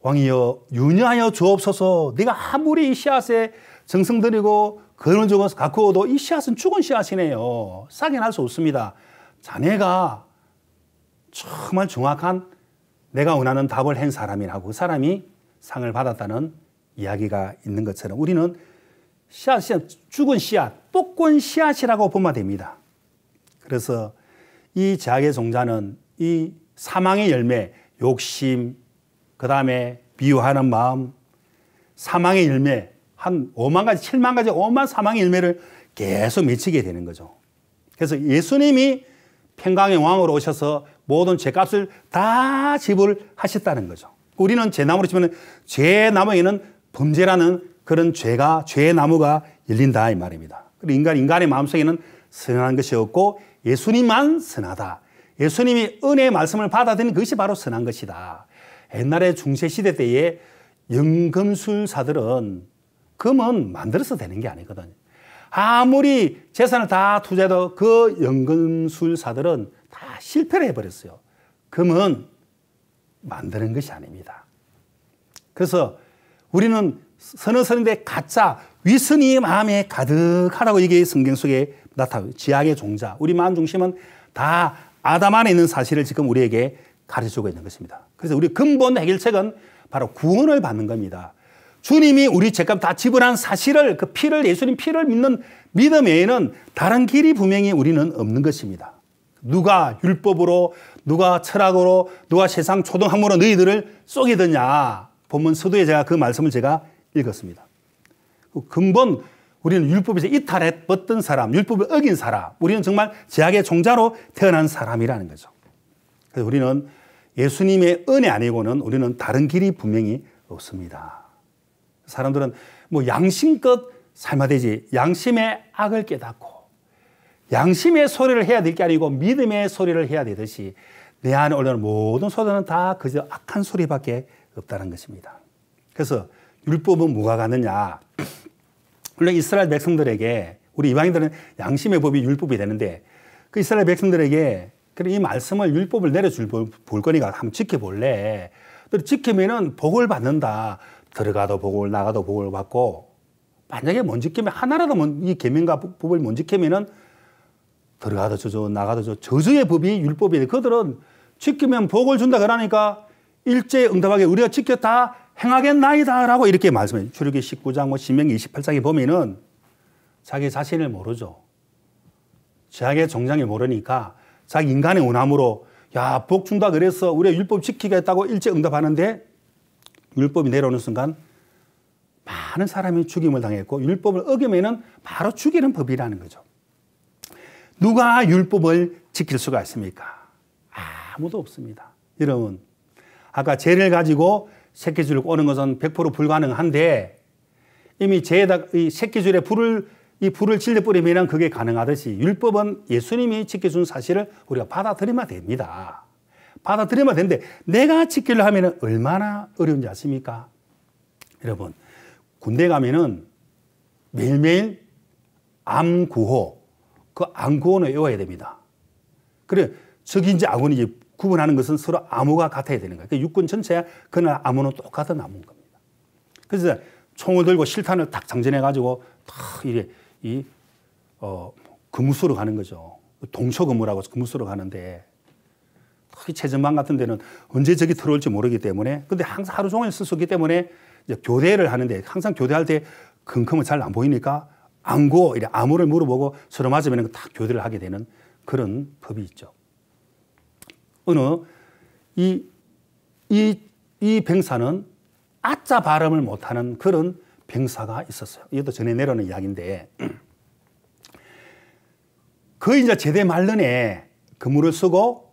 왕이여, 유녀하여 주옵소서 네가 아무리 이 씨앗에 정성 들이고 근을 적어서 갖고 오도 이 씨앗은 죽은 씨앗이네요. 싸긴 할수 없습니다. 자네가 정말 정확한 내가 원하는 답을 한 사람이라고 그 사람이 상을 받았다는 이야기가 있는 것처럼 우리는 씨앗, 씨앗, 죽은 씨앗, 복권 씨앗이라고 보면 됩니다. 그래서 이 제약의 종자는 이 사망의 열매, 욕심, 그 다음에 비유하는 마음, 사망의 열매, 한 5만 가지, 7만 가지, 5만 사망의 일매를 계속 미치게 되는 거죠. 그래서 예수님이 평강의 왕으로 오셔서 모든 죄값을 다 지불하셨다는 거죠. 우리는 죄나무로 치면 죄 나무에는 범죄라는 그런 죄가 죄 나무가 열린다 이 말입니다. 그리고 인간 인간의 마음속에는 선한 것이 없고 예수님만 선하다. 예수님이 은혜의 말씀을 받아들인 것이 바로 선한 것이다. 옛날에 중세 시대 때에 영금술사들은 금은 만들어서 되는 게 아니거든요. 아무리 재산을 다 투자해도 그 연금술사들은 다 실패를 해버렸어요. 금은 만드는 것이 아닙니다. 그래서 우리는 선어선인데 가짜 위선이 마음에 가득하라고 이게 성경 속에 나타나요. 지약의 종자. 우리 마음 중심은 다 아담 안에 있는 사실을 지금 우리에게 가르쳐주고 있는 것입니다. 그래서 우리 근본 해결책은 바로 구원을 받는 겁니다. 주님이 우리 죄값 다 지불한 사실을 그 피를 예수님 피를 믿는 믿음 에는 다른 길이 분명히 우리는 없는 것입니다. 누가 율법으로 누가 철학으로 누가 세상 초등학문으로 너희들을 쏘이더냐 본문 서두에 제가 그 말씀을 제가 읽었습니다. 그 근본 우리는 율법에서 이탈했던 사람, 율법을 어긴 사람, 우리는 정말 제약의 종자로 태어난 사람이라는 거죠. 그래서 우리는 예수님의 은혜 아니고는 우리는 다른 길이 분명히 없습니다. 사람들은 뭐 양심껏 삶아 되지 양심의 악을 깨닫고 양심의 소리를 해야 될 게 아니고 믿음의 소리를 해야 되듯이 내 안에 올라오는 모든 소리는 다 그저 악한 소리밖에 없다는 것입니다. 그래서 율법은 뭐가 가느냐? 물론 이스라엘 백성들에게 우리 이방인들은 양심의 법이 율법이 되는데 그 이스라엘 백성들에게 그런 이 말씀을 율법을 내려줄 볼 거니까 한번 지켜볼래. 지키면은 복을 받는다. 들어가도 복을 나가도 복을 받고 만약에 먼 지키면 하나라도 이 계명과 법을 먼 지키면은 들어가도 저주 나가도 저 저주의 법이 율법이에요. 그들은 지키면 복을 준다 그러니까 일제 응답하게 우리가 지켰다 행하겠나이다라고 이렇게 말씀해요. 출애기 19장 뭐 신명기 28장에 보면은 자기 자신을 모르죠. 죄악의 정장이 모르니까 자기 인간의 원함으로 야복 준다 그래서 우리가 율법 지키겠다고 일제 응답하는데 율법이 내려오는 순간 많은 사람이 죽임을 당했고 율법을 어기면은 바로 죽이는 법이라는 거죠. 누가 율법을 지킬 수가 있습니까? 아무도 없습니다. 여러분, 아까 죄를 가지고 새끼줄을 꼬는 것은 100% 불가능한데 이미 죄에다 이 새끼줄에 불을 이 불을 질려뿌리면 그게 가능하듯이 율법은 예수님이 지켜준 사실을 우리가 받아들이면 됩니다. 받아들여야 되는데 내가 지키려 하면 얼마나 어려운지 아십니까? 여러분, 군대 가면은 매일매일 암구호, 그 암구호는 외워야 됩니다. 그래, 적인지 아군인지 구분하는 것은 서로 암호가 같아야 되는 거예요. 그러니까 육군 전체에 그날 암호는 똑같은 암호 겁니다. 그래서 총을 들고 실탄을 탁 장전해가지고 탁 이래 이, 어, 금수로 가는 거죠. 동서금무라고 금수로 가는데 특히 체전방 같은 데는 언제 적이 들어올지 모르기 때문에 근데 항상 하루 종일 쓰기 때문에 이제 교대를 하는데 항상 교대할 때 금컴은 잘 안 보이니까 안고 이래 암호를 물어보고 서로 맞으면 다 교대를 하게 되는 그런 법이 있죠. 어느 이, 이, 이 병사는 아자 발음을 못하는 그런 병사가 있었어요. 이것도 전에 내려오는 이야기인데 그 이제 제대 말년에 그물을 쓰고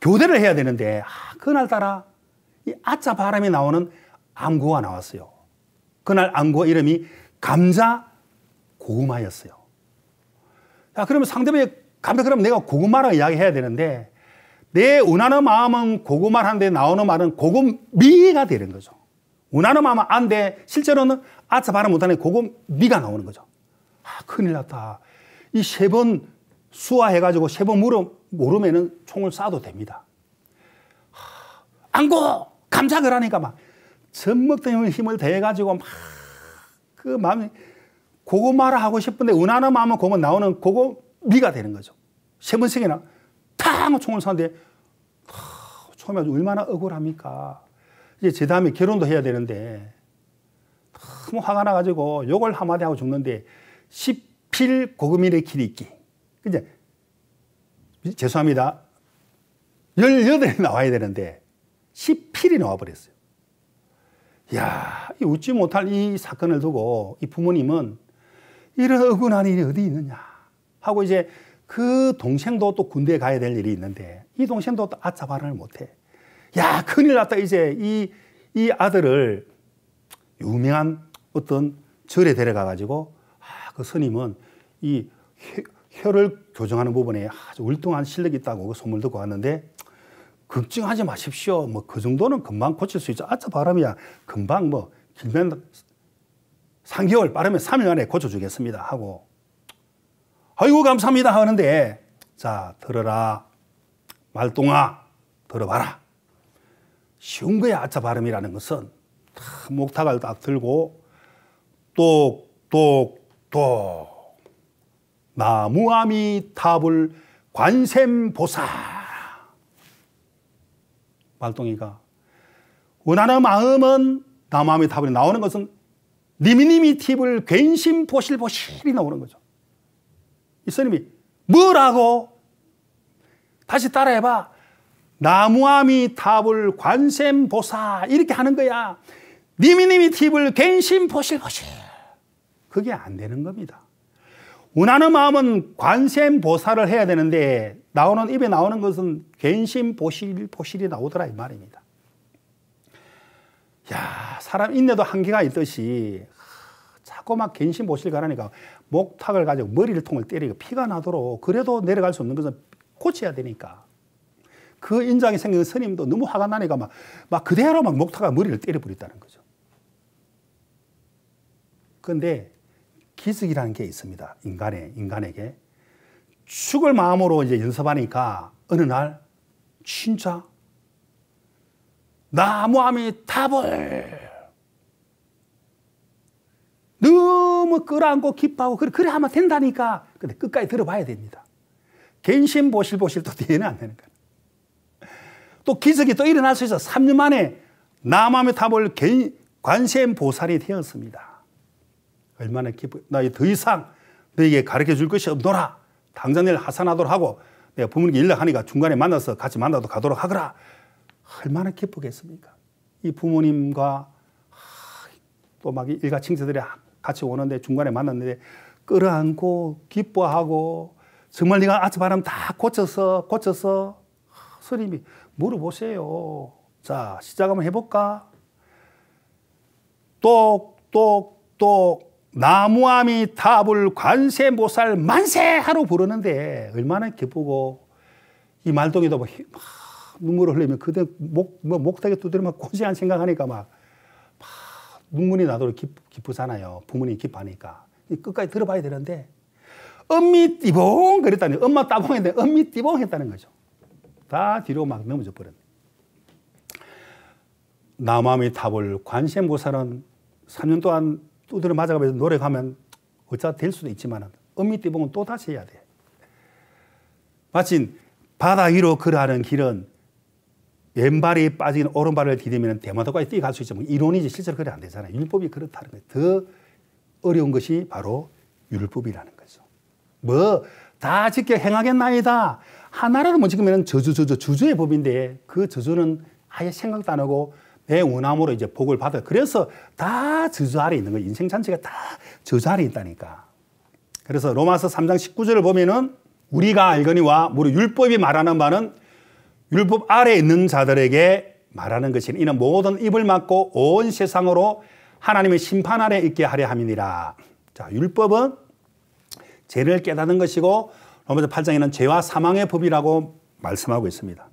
교대를 해야 되는데 아, 그날따라 이아차 바람이 나오는 암구가 나왔어요. 그날 암구 이름이 감자 고구마였어요. 자, 그러면 상대방이 감자 그럼 내가 고구마라고 이야기해야 되는데 내 원하는 마음은 고구마한데 나오는 말은 고구미가 되는 거죠. 원하는 마음은 안돼 실제로는 아차 바람 못하는 고구미가 나오는 거죠. 아, 큰일 났다. 이세번 수화해가지고 세 번 물어물으면은 총을 쏴도 됩니다. 안고! 감작을 하니까 막 전먹던 힘을 대해가지고 막 그 마음이 고구마라 하고 싶은데 은하는 마음은 고구 나오는 고구미가 되는 거죠. 세 번씩이나 탕! 총을 쐈는데 처음에 얼마나 억울합니까? 이제 제 다음에 결혼도 해야 되는데 너무 화가 나가지고 욕을 한마디 하고 죽는데 10필 고금이의 길이 있기. 이제 죄송합니다. 18이 나와야 되는데 17이 나와버렸어요. 야, 웃지 못할 이 사건을 두고 이 부모님은 이런 억울한 일이 어디 있느냐 하고 이제 그 동생도 또 군대에 가야 될 일이 있는데 이 동생도 또 아차 발언을 못해. 야, 큰일 났다. 이제 이, 이 아들을 유명한 어떤 절에 데려가가지고 아, 그 스님은 이 혀를 교정하는 부분에 아주 울뚱한 실력이 있다고 그 소문을 듣고 왔는데 걱정하지 마십시오. 뭐 그 정도는 금방 고칠 수 있죠. 아차 바람이야. 금방 뭐 길면 3개월 빠르면 3일 안에 고쳐주겠습니다 하고 아이고 감사합니다 하는데 자 들어라 말똥아 들어봐라 쉬운 거야 아차 발음이라는 것은 목탁을 딱 들고 똑똑똑 나무아미타불 관샘보살 말동이가 원하는 마음은 나무아미타불이 나오는 것은 니미니미 팁을 괜심 보실보실이 나오는 거죠. 이 스님이 뭐라고? 다시 따라해봐. 나무아미 탑을 관샘보사 이렇게 하는 거야. 니미니미 팁을 괜심 보실보실. 그게 안 되는 겁니다. 원하는 마음은 관세음 보살을 해야 되는데 나오는 입에 나오는 것은 괜심 보실 보실이 나오더라 이 말입니다. 야 사람 인내도 한계가 있듯이 자꾸 막 괜심 보실 가라니까 목탁을 가지고 머리를 통을 때리고 피가 나도록 그래도 내려갈 수 없는 것은 고쳐야 되니까 그 인장이 생긴 스님도 너무 화가 나니까 막, 막 그대로 막 목탁과 머리를 때려버렸다는 거죠. 그런데 기습이라는 게 있습니다. 인간에, 인간에게. 죽을 마음으로 이제 연습하니까 어느 날, 진짜, 나무함이 답을 너무 끌어안고 기뻐하고 그래, 그래 하면 된다니까. 근데 끝까지 들어봐야 됩니다. 갱신 보실보실 또 뒤에는 안 되는 거예요. 또 기적이 또 일어날 수 있어. 3년 만에 남함의 탑을 관세음 보살이 되었습니다. 얼마나 기쁘, 나더 이상 너에게 가르쳐 줄 것이 없노라. 당장 내일 하산하도록 하고, 내가 부모님께 연락하니까 중간에 만나서 같이 만나도 가도록 하거라. 얼마나 기쁘겠습니까? 이 부모님과 또 막 일가 친세들이 같이 오는데 중간에 만났는데 끌어안고 기뻐하고 정말 네가 아침 바람 다 고쳐서 고쳐서 스님이 물어보세요. 자 시작 한번 해볼까? 똑똑똑 나무함이 답을 관세모살 만세 하루 부르는데 얼마나 기쁘고 이 말동이도 막, 막 눈물을 흘리면 그때 목, 뭐 목탁에 두드려 막 고지한 생각하니까 막, 막 눈물이 나도록 기쁘, 잖아요 부모님 기뻐하니까. 끝까지 들어봐야 되는데 엄미 띠봉 그랬다니 엄마 따봉 했는데 엄미 띠봉 했다는 거죠. 다 뒤로 막 넘어져 버렸네. 나무함의 탑을 관세모살은 3년 동안 두드려 맞아가면서 노력하면 어차 될 수도 있지만 엄밀히 보면 또 다시 해야 돼. 마침 바다 위로 걸어가는 길은 왼발이 빠진 오른발을 디디면 대마도까지 뛰어갈 수 있지만 이론이지 실제로 그래 안 되잖아요. 율법이 그렇다는 거예요. 더 어려운 것이 바로 율법이라는 거죠. 뭐다 지켜 행하겠나이다. 하나라로 뭐지금에 저주 저주 주주의 법인데 그 저주는 아예 생각도 안 하고 원함으로 이제 복을 받아. 그래서 다 저주 아래 있는 거 인생 전체가 다 저주 아래 있다니까. 그래서 로마서 3장 19절을 보면은 우리가 알거니와 무려 율법이 말하는 바는 율법 아래 있는 자들에게 말하는 것이니 이는 모든 입을 막고 온 세상으로 하나님의 심판 아래 있게 하려 함이니라. 자, 율법은 죄를 깨닫는 것이고 로마서 8장에는 죄와 사망의 법이라고 말씀하고 있습니다.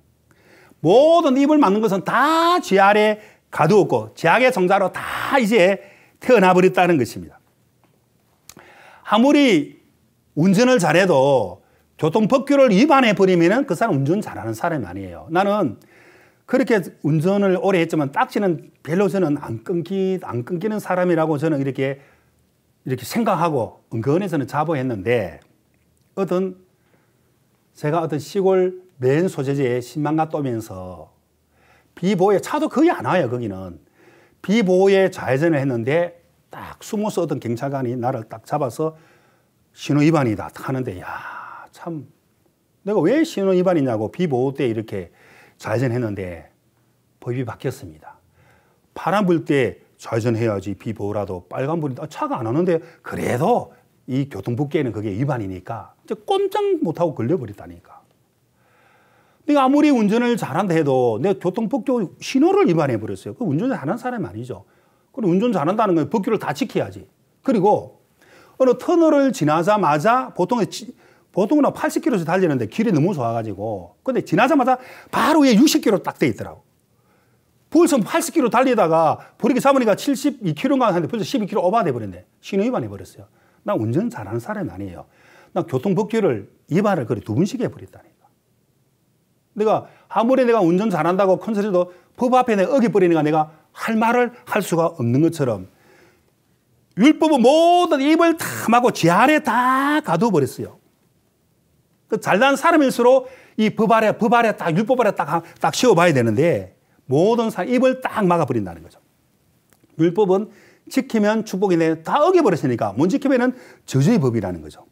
모든 입을 막는 것은 다 죄아래 가두었고 죄악의 정자로 다 이제 태어나 버렸다는 것입니다. 아무리 운전을 잘해도 교통법규를 위반해 버리면 그 사람 운전 잘하는 사람이 아니에요. 나는 그렇게 운전을 오래 했지만 딱지는 별로 저는 안 끊기 안 끊기는 사람이라고 저는 이렇게 이렇게 생각하고 은근히 저는 자부했는데 어떤 제가 어떤 시골 맨 소재지에 신망만가 떠면서 비보호에 차도 거의 안 와요 거기는 비보호에 좌회전을 했는데 딱 숨어서 어떤 경찰관이 나를 딱 잡아서 신호 위반이다 하는데 야 참 내가 왜 신호 위반이냐고 비보호 때 이렇게 좌회전했는데 법이 바뀌었습니다 파란불 때 좌회전해야지 비보호라도 빨간불이 아, 차가 안 오는데 그래도 이교통법규는 그게 위반이니까 이제 꼼짝 못하고 걸려버렸다니까 내가 그러니까 아무리 운전을 잘한다 해도 내가 교통법규 신호를 위반해 버렸어요. 그 운전 잘하는 사람이 아니죠. 그럼 운전 잘한다는 건 법규를 다 지켜야지. 그리고 어느 터널을 지나자마자 보통 보통은 80km에서 달리는데 길이 너무 좋아가지고 근데 지나자마자 바로 위에 60km 딱 돼 있더라고. 벌써 80km 달리다가 버리기 사모니까 72km인가 하는데 벌써 12km 오버돼 버렸네. 신호 위반해 버렸어요. 나 운전 잘하는 사람이 아니에요. 나 교통법규를 위반을 그래 두 번씩 해버렸다니. 내가 아무리 내가 운전 잘한다고 컨설팅도 법 앞에 내가 어겨버리니까 내가 할 말을 할 수가 없는 것처럼 율법은 모든 입을 다 막고 제 아래 다 가둬버렸어요. 그 잘난 사람일수록 이 법 아래, 법 아래 딱, 율법 아래 딱, 딱 씌워봐야 되는데 모든 사람 입을 딱 막아버린다는 거죠. 율법은 지키면 축복이네. 다 어겨버렸으니까 못 지키면 저주의 법이라는 거죠.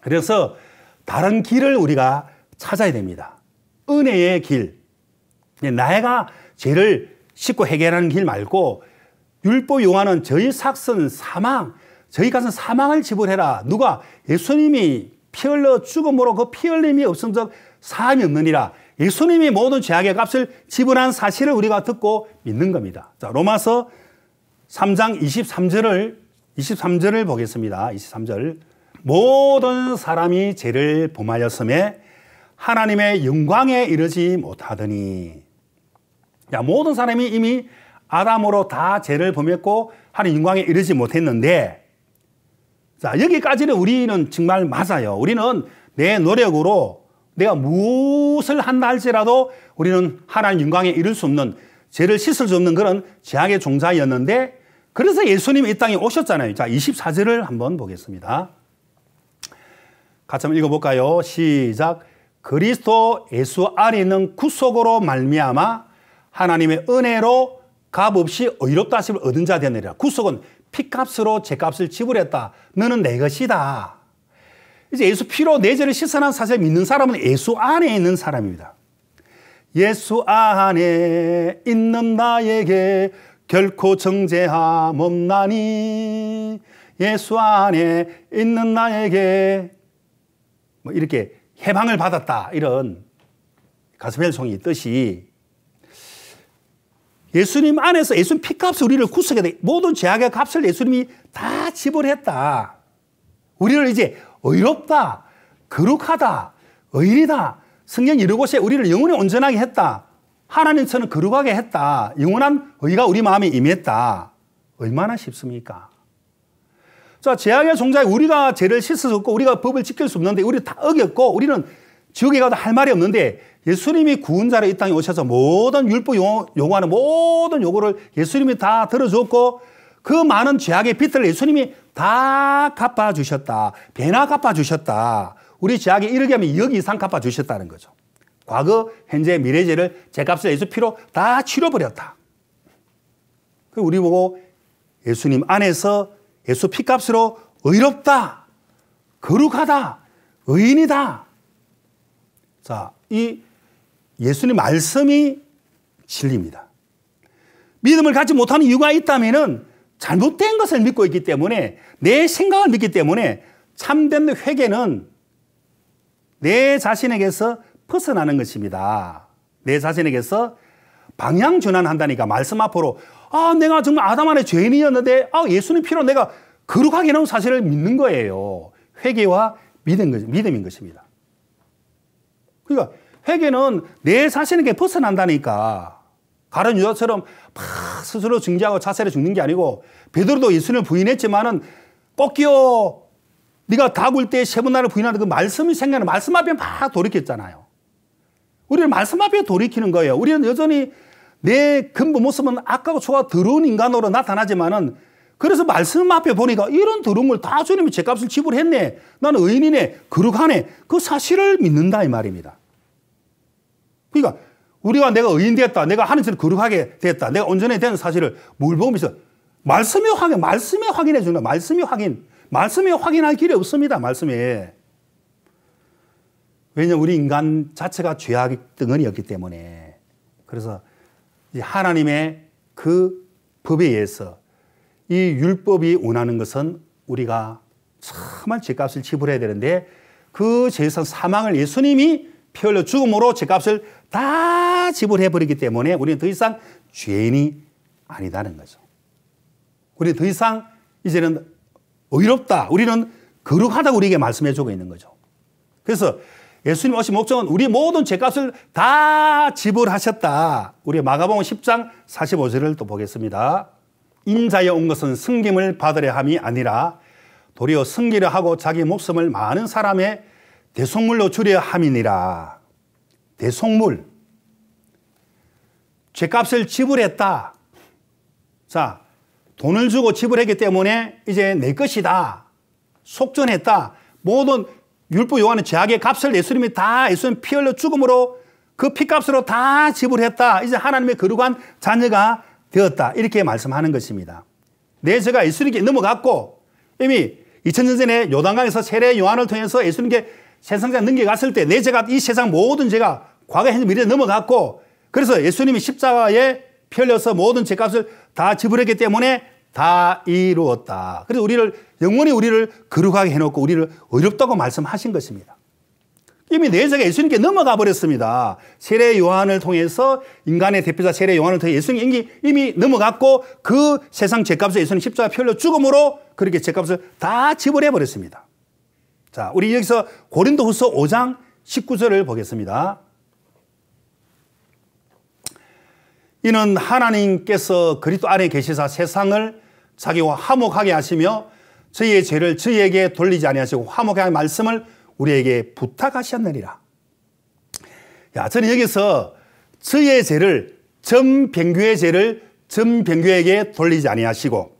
그래서 다른 길을 우리가 찾아야 됩니다. 은혜의 길. 네, 나이가 죄를 씻고 해결하는 길 말고 율법 용하는 저희 삭선 사망, 저희 가서 사망을 지불해라. 누가 예수님이 피 흘러 죽음으로 그 피 흘림이 없음적 사함이 없느니라. 예수님이 모든 죄악의 값을 지불한 사실을 우리가 듣고 믿는 겁니다. 자, 로마서 3장 23절을 23절을 보겠습니다. 23절. 모든 사람이 죄를 범하였음에 하나님의 영광에 이르지 못하더니 야, 모든 사람이 이미 아담으로 다 죄를 범했고 하나님 영광에 이르지 못했는데 자, 여기까지는 우리는 정말 맞아요. 우리는 내 노력으로 내가 무엇을 한다 할지라도 우리는 하나님 영광에 이를 수 없는 죄를 씻을 수 없는 그런 죄악의 종자였는데 그래서 예수님이 이 땅에 오셨잖아요. 자, 24절을 한번 보겠습니다. 같이 한번 읽어볼까요? 시작. 그리스도 예수 안에 있는 구속으로 말미암아 하나님의 은혜로 값없이 의롭다 하심을 얻은 자 되느니라. 구속은 피값으로 제값을 지불했다. 너는 내 것이다. 이제 예수 피로 내 죄를 씻어난 사실 믿는 사람은 예수 안에 있는 사람입니다. 예수 안에 있는 나에게 결코 정죄함 없나니 예수 안에 있는 나에게 뭐 이렇게 해방을 받았다. 이런 가스펠송이 뜻이 예수님 안에서 예수님 피값을 우리를 구속해야 돼. 모든 죄악의 값을 예수님이 다 지불했다. 우리를 이제 의롭다, 거룩하다, 의리다. 성경 여러 곳에 우리를 영원히 온전하게 했다. 하나님처럼 거룩하게 했다. 영원한 의가 우리 마음에 임했다. 얼마나 쉽습니까? 자, 재앙의 종자에 우리가 죄를 씻었고 우리가 법을 지킬 수 없는데 우리 다 어겼고 우리는 지옥에 가도 할 말이 없는데 예수님이 구운 자로 이 땅에 오셔서 모든 율법 용어, 용어하는 모든 요구를 예수님이 다 들어줬고 그 많은 죄악의 빚을 예수님이 다 갚아주셨다. 배나 갚아주셨다. 우리 죄악에 이르게 하면 역 이상 갚아주셨다는 거죠. 과거, 현재, 미래죄를 제값을 예수 피로 다 치러버렸다. 우리 보고 예수님 안에서 예수 피값으로 의롭다, 거룩하다, 의인이다. 자, 이 예수님 말씀이 진리입니다. 믿음을 갖지 못하는 이유가 있다면 잘못된 것을 믿고 있기 때문에 내 생각을 믿기 때문에 참된 회개는 내 자신에게서 벗어나는 것입니다. 내 자신에게서 방향 전환한다니까 말씀 앞으로 아, 내가 정말 아담 안에 죄인이었는데, 아, 예수님 피로 내가 거룩하게 나온 사실을 믿는 거예요. 회개와 믿음, 믿음인 것입니다. 그러니까 회개는 내 자신에게 벗어난다니까. 가른 유다처럼 막 스스로 증제하고 자세를 죽는 게 아니고 베드로도 예수님을 부인했지만은 꺾여 네가 다굴 때 세번나를 부인하는 그 말씀이 생각나는 말씀 앞에 막 돌이켰잖아요. 우리는 말씀 앞에 돌이키는 거예요. 우리는 여전히 내 근본 모습은 아하 초가 더러운 인간으로 나타나지만은 그래서 말씀 앞에 보니까 이런 더러운 걸 다 주님이 죄값을 지불했네. 나는 의인이네. 거룩하네. 그 사실을 믿는다 이 말입니다. 그러니까 우리가 내가 의인 됐다. 내가 하나님처 거룩하게 됐다. 내가 온전히 된 사실을 뭘 보면서 말씀이 확인, 말씀에 확인해 준다. 말씀이 확인. 말씀에 확인할 길이 없습니다. 말씀에. 왜냐 우리 인간 자체가 죄악 덩어리였기 때문에. 그래서 하나님의 그 법에 의해서 이 율법이 원하는 것은 우리가 정말 죄값을 지불해야 되는데 그죄에선 사망을 예수님이 피 흘려 죽음으로 죄값을 다 지불해 버리기 때문에 우리는 더 이상 죄인이 아니다는 거죠. 우리 더 이상 이제는 의롭다. 우리는 거룩하다 우리에게 말씀해 주고 있는 거죠. 그래서 예수님 오신 목적은 우리 모든 죄값을 다 지불하셨다. 우리 마가복음 10장 45절을 또 보겠습니다. 인자에 온 것은 승김을 받으려 함이 아니라 도리어 승기를 하고 자기 목숨을 많은 사람의 대속물로 주려 함이니라. 대속물. 죄값을 지불했다. 자, 돈을 주고 지불했기 때문에 이제 내 것이다. 속전했다. 모든 율법 요한은 죄악의 값을 예수님이 다 예수님 피 흘려 죽음으로 그 피값으로 다 지불했다. 이제 하나님의 거룩한 자녀가 되었다. 이렇게 말씀하는 것입니다. 내 네, 죄가 예수님께 넘어갔고 이미 2000년 전에 요단강에서 세례 요한을 통해서 예수님께 세상에 넘겨갔을 때 내 죄가 네, 이 세상 모든 죄가 과거, 현재, 미래에 넘어갔고 그래서 예수님이 십자가에 펼려서 모든 죄값을 다 지불했기 때문에 다 이루었다. 그래서 우리를 영원히 우리를 거룩하게 해놓고 우리를 어렵다고 말씀하신 것입니다. 이미 내세가 예수님께 넘어가 버렸습니다. 세례 요한을 통해서 인간의 대표자 세례 요한을 통해 예수님이 이미 넘어갔고 그 세상 죄값을 예수님 십자가 피려 죽음으로 그렇게 죄값을 다 지불해 버렸습니다. 자, 우리 여기서 고린도 후서 5장 19절을 보겠습니다. 이는 하나님께서 그리스도 안에 계시사 세상을 자기와 화목하게 하시며 저희의 죄를 저희에게 돌리지 아니하시고 화목하게 말씀을 우리에게 부탁하셨느니라. 야, 저는 여기서 저희의 죄를 전병규의 죄를 전병규에게 돌리지 아니하시고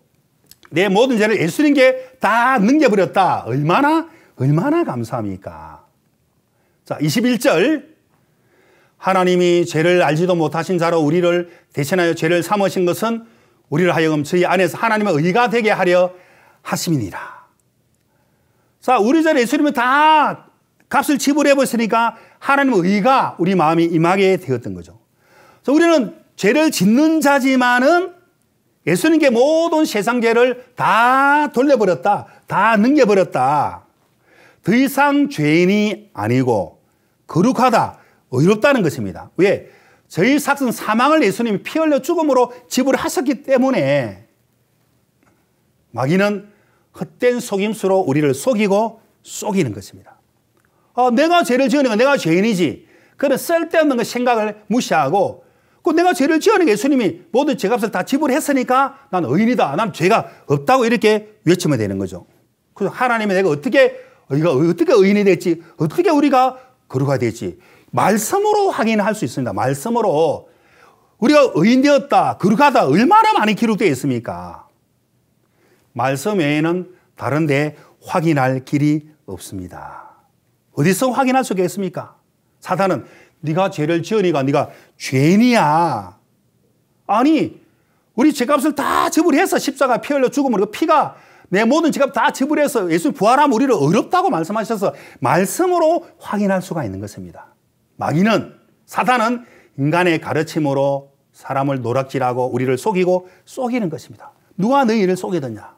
내 모든 죄를 예수님께 다 넘겨버렸다. 얼마나 얼마나 감사합니까? 자, 21절 하나님이 죄를 알지도 못하신 자로 우리를 대신하여 죄를 삼으신 것은 우리를 하여금 저희 안에서 하나님의 의가 되게 하려 하심이니라. 자, 우리 자 예수님은 다 값을 지불해 버렸으니까 하나님의 의가 우리 마음이 임하게 되었던 거죠. 그래서 우리는 죄를 짓는 자지만은 예수님께 모든 세상 죄를 다 돌려버렸다. 다 넘겨버렸다. 더 이상 죄인이 아니고 거룩하다. 의롭다는 것입니다. 왜? 저희 삭은 사망을 예수님이 피 흘려 죽음으로 지불하셨기 때문에 마귀는 헛된 속임수로 우리를 속이고 속이는 것입니다. 아, 내가 죄를 지으니까 내가 죄인이지. 그런 쓸데없는 그 생각을 무시하고 그 내가 죄를 지으니까 예수님이 모든 죄값을 다 지불했으니까 난 의인이다. 난 죄가 없다고 이렇게 외치면 되는 거죠. 그래서 하나님이 내가 어떻게, 우리가 어떻게 의인이 될지, 어떻게 우리가 거룩가 될지, 말씀으로 확인할 수 있습니다. 말씀으로 우리가 의인되었다, 거룩하다 얼마나 많이 기록되어 있습니까? 말씀 외에는 다른데 확인할 길이 없습니다. 어디서 확인할 수가 있습니까? 사탄은 네가 죄를 지으니까 네가 죄인이야. 아니 우리 죄값을 다 지불해서 십자가 피 흘려 죽음으 그 피가 내 모든 죄값 다 지불해서 예수 부활함 우리를 어렵다고 말씀하셔서 말씀으로 확인할 수가 있는 것입니다. 마귀는 사단은 인간의 가르침으로 사람을 노락질하고 우리를 속이고 속이는 것입니다. 누가 너희를 속이더냐?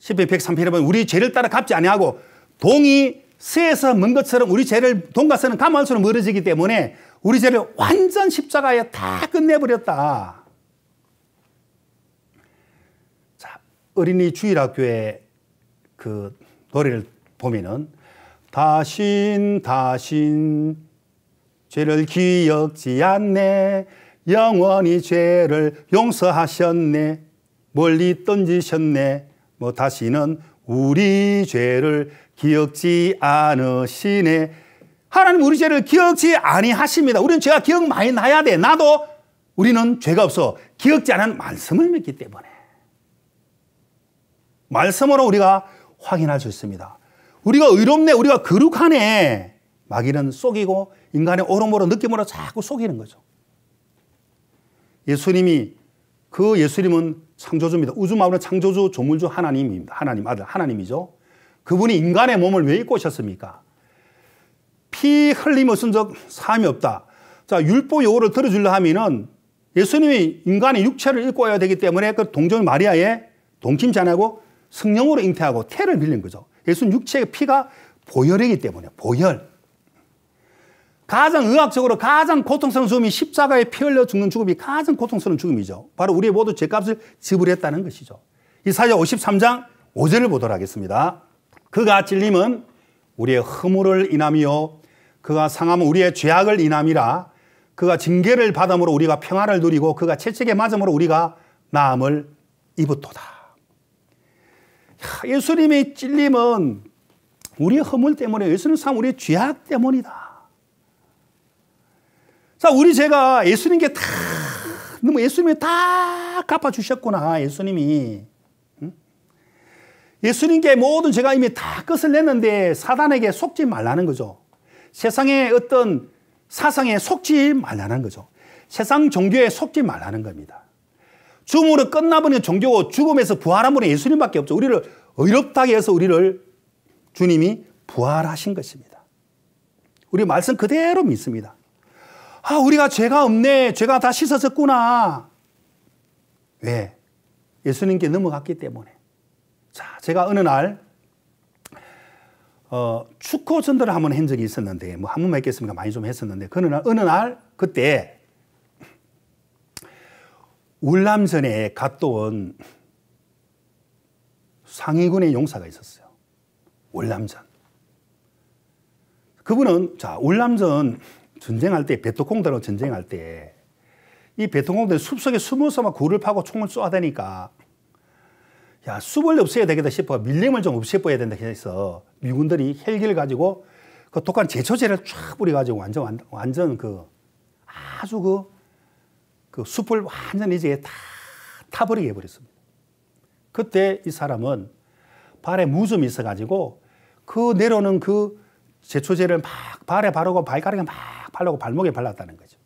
10편 103편에 우리 죄를 따라 갚지 아니하고 동이 새에서 먼 것처럼 우리 죄를 동과서는 감할수록 멀어지기 때문에 우리 죄를 완전 십자가에 다 끝내버렸다. 자, 어린이 주일학교의 그 노래를 보면은 다신 다신 죄를 기억지 않네 영원히 죄를 용서하셨네 멀리 던지셨네 뭐 다시는 우리 죄를 기억지 않으시네 하나님 우리 죄를 기억지 아니하십니다 우리는 죄가 기억 많이 나야 돼 나도 우리는 죄가 없어 기억지 않은 말씀을 믿기 때문에 말씀으로 우리가 확인할 수 있습니다 우리가 의롭네, 우리가 거룩하네. 막이는 속이고 인간의 오로모로 느낌으로 자꾸 속이는 거죠. 예수님이 그 예수님은 창조주입니다. 우주 마을의 창조주 조물주 하나님입니다. 하나님 아들 하나님이죠. 그분이 인간의 몸을 왜 입고 오셨습니까? 피 흘림 을쓴 적 사함이 없다. 자, 율법 요구를 들어주려 하면은 예수님이 인간의 육체를 입고 와야 되기 때문에 그 동정 마리아의 동침자냐고 성령으로 잉태하고 태를 빌린 거죠. 예수는 육체의 피가 보혈이기 때문에 보혈. 가장 의학적으로 가장 고통스러운 죽음이 십자가에 피 흘려 죽는 죽음이 가장 고통스러운 죽음이죠. 바로 우리의 모두 죄값을 지불했다는 것이죠. 이사야 53장 5절을 보도록 하겠습니다. 그가 찔림은 우리의 허물을 인함이요 그가 상함은 우리의 죄악을 인함이라 그가 징계를 받음으로 우리가 평화를 누리고 그가 채찍에 맞음으로 우리가 나음을 입었도다. 예수님의 찔림은 우리의 허물 때문에 예수님 상 우리의 죄악 때문이다. 자, 우리 제가 예수님께 다 너무 예수님이 다 갚아 주셨구나. 예수님이 예수님께 모든 제가 이미 다 끝을 냈는데 사단에게 속지 말라는 거죠. 세상의 어떤 사상에 속지 말라는 거죠. 세상 종교에 속지 말라는 겁니다. 죽음으로 끝나버린 종교고 죽음에서 부활한 분이 예수님밖에 없죠. 우리를 의롭다게 해서 우리를 주님이 부활하신 것입니다. 우리 말씀 그대로 믿습니다. 아, 우리가 죄가 없네. 죄가 다 씻어졌구나. 왜? 예수님께 넘어갔기 때문에. 자, 제가 어느 날, 어, 축구 전도를 한번 한 적이 있었는데, 뭐, 한 번만 했겠습니까? 많이 좀 했었는데, 그 어느 날, 어느 날, 그때, 울람선에 갔다 온 상위군의 용사가 있었어요. 울람선 그분은 자울람선 전쟁할 때 베토콩대로 전쟁할 때 이 베토콩대 숲속에 숨어서 막 굴을 파고 총을 쏘아대니까 야 숲을 없애야 되겠다 싶어 밀림을 좀 없애버려야 된다 해서 미군들이 헬기를 가지고 그 독한 제초제를 쫙 뿌려가지고 완전 완전 그 아주 그그 숲을 완전히 이제 다 타버리게 해버렸습니다. 그때 이 사람은 발에 무좀이 있어가지고 그 내려오는 그 제초제를 막 발에 바르고 발가락에 막 바르고 발목에 발랐다는 거죠.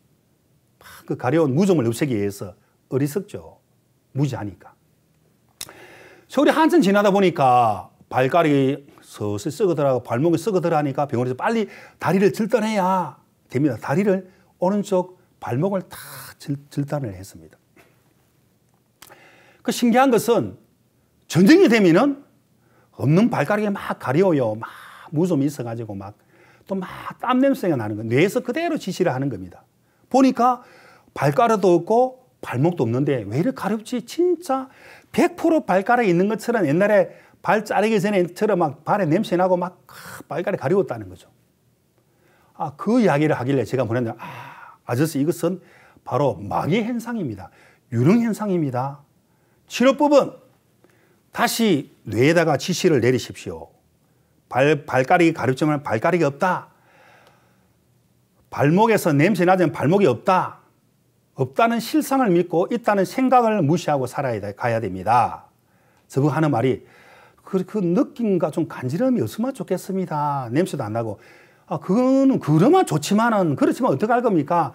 막 그 가려운 무좀을 없애기 위해서 어리석죠. 무지하니까. 세월이 한참 지나다 보니까 발가락이 서서히 썩어들어가고 발목이 썩어들어가니까 병원에서 빨리 다리를 절단해야 됩니다. 다리를 오른쪽 발목을 다 질, 단을 했습니다. 그 신기한 것은 전쟁이 되면은 없는 발가락이 막 가려워요. 막 무좀이 있어가지고 막 또 막 땀 냄새가 나는 거 뇌에서 그대로 지시를 하는 겁니다. 보니까 발가락도 없고 발목도 없는데 왜 이렇게 가렵지? 진짜 100% 발가락이 있는 것처럼 옛날에 발 자르기 전에처럼 막 발에 냄새 나고 막 발가락이 가려웠다는 거죠. 아, 그 이야기를 하길래 제가 보냈는데, 아, 아저씨 이것은 바로 마귀 현상입니다. 유령 현상입니다. 치료법은 다시 뇌에다가 지시를 내리십시오. 발, 발가락이 가렵지만 발가락이 없다. 발목에서 냄새 나지만 발목이 없다. 없다는 실상을 믿고 있다는 생각을 무시하고 살아야 가야 됩니다. 저거 하는 말이 그, 그 느낌과 좀 간지럼이 없으면 좋겠습니다. 냄새도 안 나고 아, 그거는 그러면 좋지만은 그렇지만 어떻게 할 겁니까?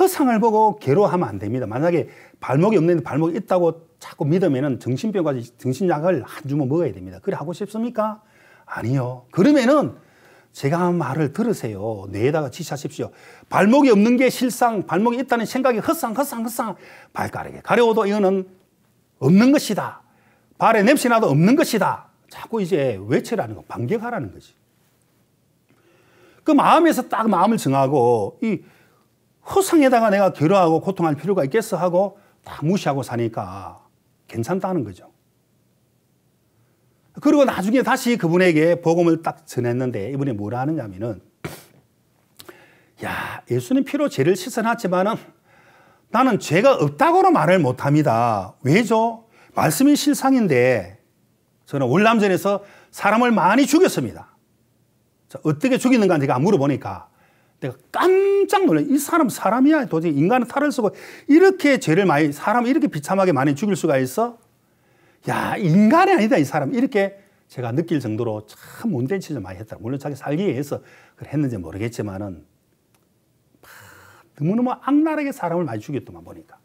허상을 보고 괴로워하면 안 됩니다. 만약에 발목이 없는데 발목이 있다고 자꾸 믿으면은 정신병까지 정신약을 한 주먹 먹어야 됩니다. 그래 하고 싶습니까? 아니요. 그러면은 제가 한 말을 들으세요. 뇌에다가 지시하십시오. 발목이 없는 게 실상, 발목이 있다는 생각이 허상허상허상 발가락에 가려워도 이거는 없는 것이다. 발에 냄새 나도 없는 것이다. 자꾸 이제 외치라는 거, 반격하라는 거지. 그 마음에서 딱 마음을 정하고 이 허상에다가 내가 괴로하고 워 고통할 필요가 있겠어 하고 다 무시하고 사니까 괜찮다는 거죠. 그리고 나중에 다시 그분에게 복음을 딱 전했는데 이번에 뭐라 하느냐 하면은 야, 예수님 피로 죄를 씻어놨지만은 나는 죄가 없다고는 말을 못 합니다. 왜죠? 말씀이 실상인데 저는 월남전에서 사람을 많이 죽였습니다. 자, 어떻게 죽이는가 제가 물어보니까 내가 깜짝 놀래. 이 사람 사람이야. 도대체 인간은 살을 쓰고 이렇게 죄를 많이 사람 이렇게 비참하게 많이 죽일 수가 있어? 야, 인간이 아니다 이 사람. 이렇게 제가 느낄 정도로 참 문제인 취 많이 했다. 물론 자기 살기 위해서 그랬는지 모르겠지만은 너무너무 악랄하게 사람을 많이 죽였더만 보니까.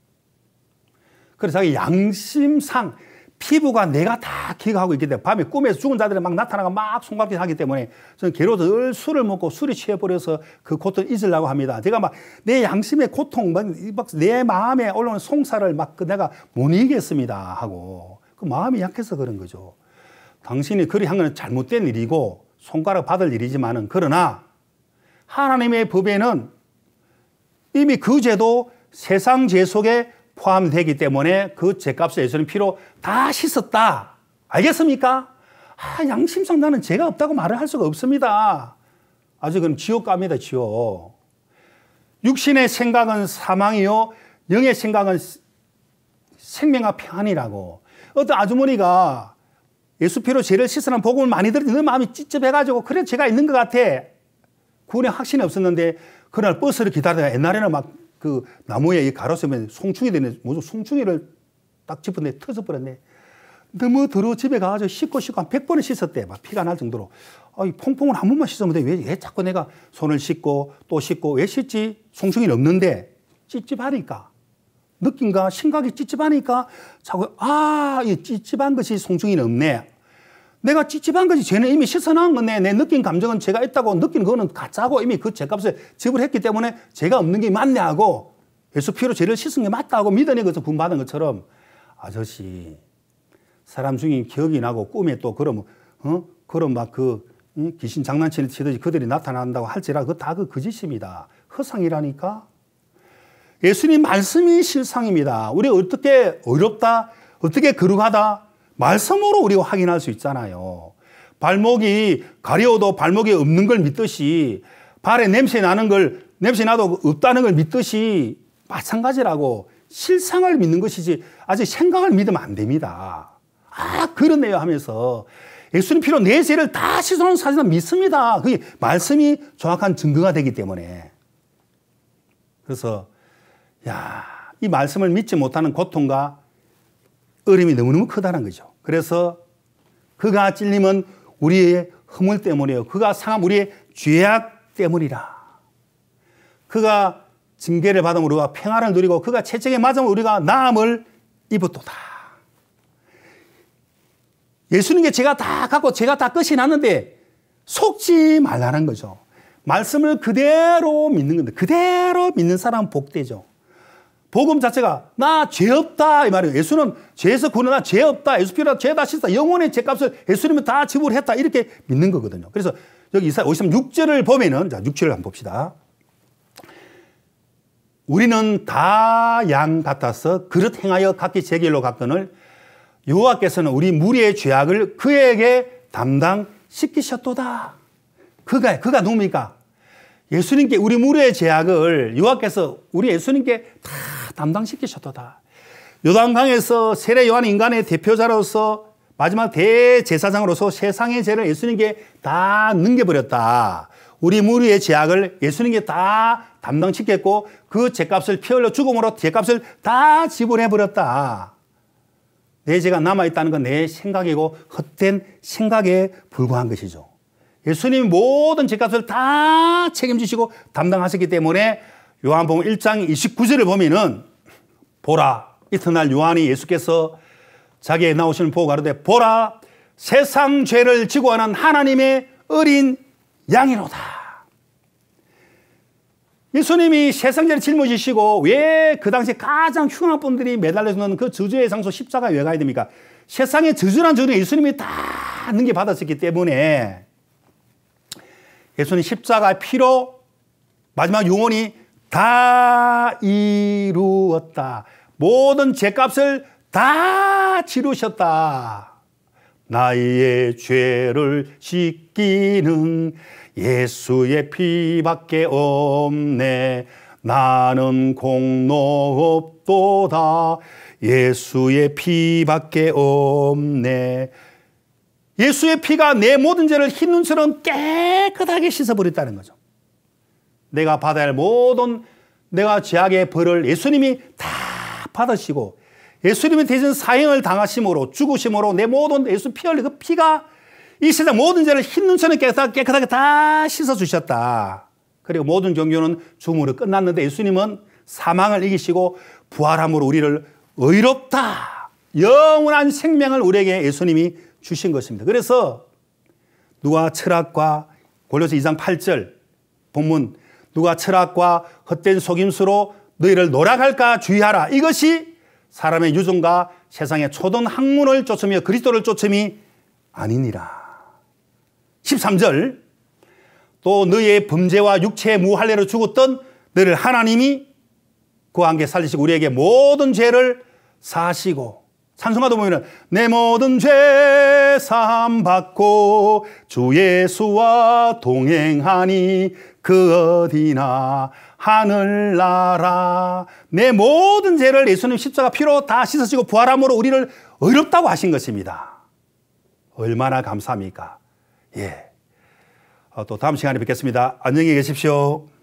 그래서 자기 양심상 피부가 내가 다 기억하고 있기 때문에 밤에 꿈에 서 죽은 자들이 막나타나고막 손가락질 하기 때문에 저는 괴로워서 술을 먹고 술이 취해버려서 그 고통을 잊으려고 합니다. 제가 막 내 양심의 고통, 막 내 마음에 올라오는 송사를 막 그 내가 못 이기겠습니다 하고 그 마음이 약해서 그런 거죠. 당신이 그리 한건 잘못된 일이고 손가락 받을 일이지만은 그러나 하나님의 법에는 이미 그 죄도 세상 죄 속에 포함되기 때문에 그 죄값을 예수님 피로 다 씻었다. 알겠습니까? 아, 양심상 나는 죄가 없다고 말을 할 수가 없습니다. 아주 그럼 지옥 갑니다, 지옥. 육신의 생각은 사망이요, 영의 생각은 생명과 평안이라고. 어떤 아주머니가 예수 피로 죄를 씻으라는 복음을 많이 들었는데 너 그 마음이 찝찝해가지고 그래 죄가 있는 것 같아. 구원의 확신이 없었는데 그날 버스를 기다리다가 옛날에는 막그 나무에 이 가로세면 송충이 되는 무슨 송충이를 딱 집어내 터져버렸네. 너무 더러 집에 가가지고 씻고 씻고 한 100번을 씻었대. 막 피가 날 정도로. 아이 퐁퐁을 한 번만 씻으면 돼. 왜, 왜 자꾸 내가 손을 씻고 또 씻고 왜 씻지? 송충이 없는데 찝찝하니까. 느낌과 심각이 찝찝하니까 자꾸 아, 이 찝찝한 것이 송충이 없네. 내가 찝찝한 것이 죄는 이미 실선한 건데 내 느낀 감정은 죄가 있다고 느낀 거는 가짜고 이미 그 죄값을 지불했기 때문에 죄가 없는 게 맞네 하고 예수 피로 죄를 씻은 게 맞다고 믿어내 것을 분받은 것처럼 아저씨 사람 중에 기억이 나고 꿈에 또 그런 어? 그런 막 그 귀신 장난치는 치듯이 그들이 나타난다고 할지라 그 다그 거짓입니다. 허상이라니까. 예수님 말씀이 실상입니다. 우리 어떻게 어렵다, 어떻게 거룩하다, 말씀으로 우리가 확인할 수 있잖아요. 발목이 가려워도 발목이 없는 걸 믿듯이 발에 냄새 나는 걸 냄새 나도 없다는 걸 믿듯이 마찬가지라고 실상을 믿는 것이지 아직 생각을 믿으면 안 됩니다. 아 그러네요 하면서 예수님 피로 내 죄를 다 씻어놓은 사실은 믿습니다. 그게 말씀이 정확한 증거가 되기 때문에 그래서 야이 말씀을 믿지 못하는 고통과 어림이 너무너무 크다는 거죠. 그래서 그가 찔림은 우리의 허물 때문이에요. 그가 상함 우리의 죄악 때문이라. 그가 징계를 받음 우리가 평화를 누리고 그가 채찍에 맞음 우리가 나음을 입었도다. 예수님께 제가 다 갖고 제가 다 끝이 났는데 속지 말라는 거죠. 말씀을 그대로 믿는 건데 그대로 믿는 사람 복되죠. 복음 자체가 나 죄 없다 이 말이에요. 예수는 죄에서 구원하죄 없다. 예수 피로 죄다 씻다. 영혼의 죄값을 예수님은 다 지불했다. 이렇게 믿는 거거든요. 그래서 여기 이사 56절을 보면은 자, 6절을 한번 봅시다. 우리는 다 양 같아서 그릇 행하여 각기 제 길로 갔거늘 여호와께서는 우리 무리의 죄악을 그에게 담당시키셨도다. 그가 그가 누굽니까? 예수님께 우리 무리의 죄악을 여호와께서 우리 예수님께 다 담당시키셨도다. 요단강에서 세례 요한 인간의 대표자로서 마지막 대제사장으로서 세상의 죄를 예수님께 다 넘겨버렸다. 우리 무리의 죄악을 예수님께 다 담당시켰고 그 죄값을 피 흘려 죽음으로 죄값을 다 지불해버렸다. 내 죄가 남아있다는 건 내 생각이고 헛된 생각에 불과한 것이죠. 예수님이 모든 죄값을 다 책임지시고 담당하셨기 때문에 요한복음 1장 29절을 보면은 보라 이튿날 요한이 예수께서 자기에 나오시는 보고 가로되 보라 세상 죄를 지고 하는 하나님의 어린 양이로다. 예수님이 세상 죄를 짊어지시고 왜 그 당시 가장 흉한 분들이 매달려서는 그 저주의 장소 십자가 왜 가야 됩니까? 세상의 저주란 저주는 예수님이 다 능히 받았었기 때문에 예수님 십자가 피로 마지막 영원히 다 이루었다. 모든 죄값을 다 치르셨다. 나의 죄를 씻기는 예수의 피밖에 없네. 나는 공로 없도다. 예수의 피밖에 없네. 예수의 피가 내 모든 죄를 흰 눈처럼 깨끗하게 씻어버렸다는 거죠. 내가 받아야 할 모든 내가 죄악의 벌을 예수님이 다 받으시고 예수님이 대신 사형을 당하심으로 죽으심으로 내 모든 예수 피흘리그 피가 이 세상 모든 죄를 흰 눈처럼 깨끗하게 다 씻어주셨다. 그리고 모든 종교는 죽음으로 끝났는데 예수님은 사망을 이기시고 부활함으로 우리를 의롭다. 영원한 생명을 우리에게 예수님이 주신 것입니다. 그래서 누가 철학과 골로새 2장 8절 본문 누가 철학과 헛된 속임수로 너희를 노락할까 주의하라. 이것이 사람의 유종과 세상의 초돈 학문을 쫓으며 그리스도를 쫓음이 아니니라. 13절 또 너희의 범죄와 육체의 무할례로 죽었던 너를 하나님이 그와 함 살리시고 우리에게 모든 죄를 사시고 찬송가도 보면내 모든 죄 사함 받고 주 예수와 동행하니 그 어디나 하늘나라 내 모든 죄를 예수님 십자가 피로 다 씻으시고 부활함으로 우리를 의롭다고 하신 것입니다. 얼마나 감사합니까? 예. 어, 또 다음 시간에 뵙겠습니다. 안녕히 계십시오.